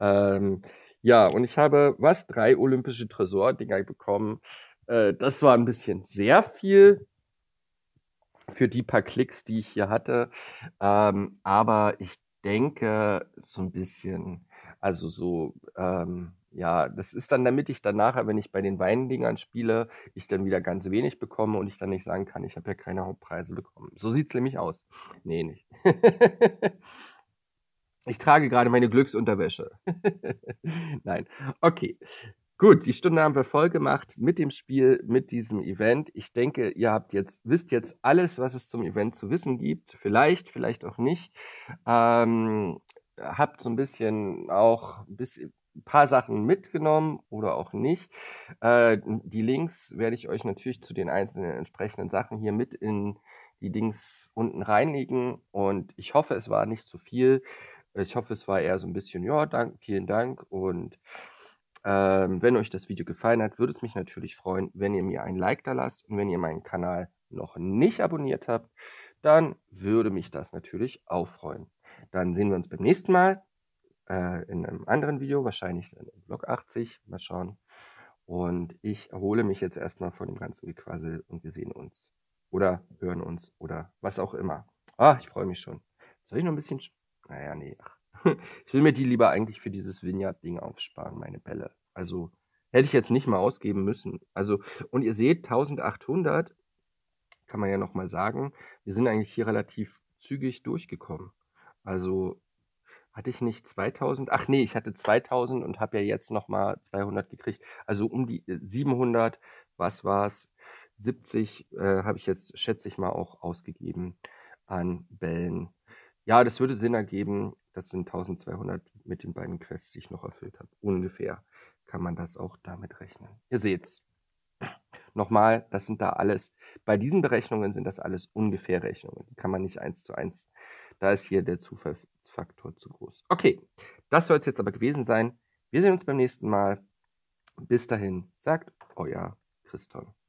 Speaker 1: Ähm, ja, und ich habe was? Drei olympische Tresordinger bekommen. Äh, das war ein bisschen sehr viel für die paar Klicks, die ich hier hatte. Ähm, aber ich denke, so ein bisschen, also so, ähm, ja, das ist dann, damit ich dann nachher, wenn ich bei den Weindingern spiele, ich dann wieder ganz wenig bekomme und ich dann nicht sagen kann, ich habe ja keine Hauptpreise bekommen. So sieht es nämlich aus. Nee, nicht. ich trage gerade meine Glücksunterwäsche. Nein. Okay. Gut, die Stunde haben wir voll gemacht mit dem Spiel, mit diesem Event. Ich denke, ihr habt jetzt, wisst jetzt alles, was es zum Event zu wissen gibt. Vielleicht, vielleicht auch nicht. Ähm, habt so ein bisschen auch ein paar Sachen mitgenommen oder auch nicht. Äh, die Links werde ich euch natürlich zu den einzelnen entsprechenden Sachen hier mit in die Dings unten reinlegen. Und ich hoffe, es war nicht zu viel. Ich hoffe, es war eher so ein bisschen, ja, dank, vielen Dank und ähm, wenn euch das Video gefallen hat, würde es mich natürlich freuen, wenn ihr mir ein Like da lasst. Und wenn ihr meinen Kanal noch nicht abonniert habt, dann würde mich das natürlich auch freuen. Dann sehen wir uns beim nächsten Mal äh, in einem anderen Video, wahrscheinlich dann im Vlog 80. Mal schauen. Und ich erhole mich jetzt erstmal von dem ganzen Gequassel und wir sehen uns. Oder hören uns oder was auch immer. Ah, ich freue mich schon. Soll ich noch ein bisschen... Naja, nee. Ich will mir die lieber eigentlich für dieses Vineyard-Ding aufsparen, meine Bälle. Also hätte ich jetzt nicht mal ausgeben müssen. Also, und ihr seht, 1800 kann man ja nochmal sagen, wir sind eigentlich hier relativ zügig durchgekommen. Also hatte ich nicht 2000, ach nee, ich hatte 2000 und habe ja jetzt nochmal 200 gekriegt. Also um die 700, äh, was war's? 70 äh, habe ich jetzt, schätze ich mal, auch ausgegeben an Bällen. Ja, das würde Sinn ergeben. Das sind 1200 mit den beiden Quests, die ich noch erfüllt habe. Ungefähr kann man das auch damit rechnen. Ihr seht's. Nochmal, das sind da alles, bei diesen Berechnungen sind das alles ungefähr Rechnungen. Die kann man nicht eins zu eins. Da ist hier der Zufallsfaktor zu groß. Okay, das soll es jetzt aber gewesen sein. Wir sehen uns beim nächsten Mal. Bis dahin, sagt euer Christoph.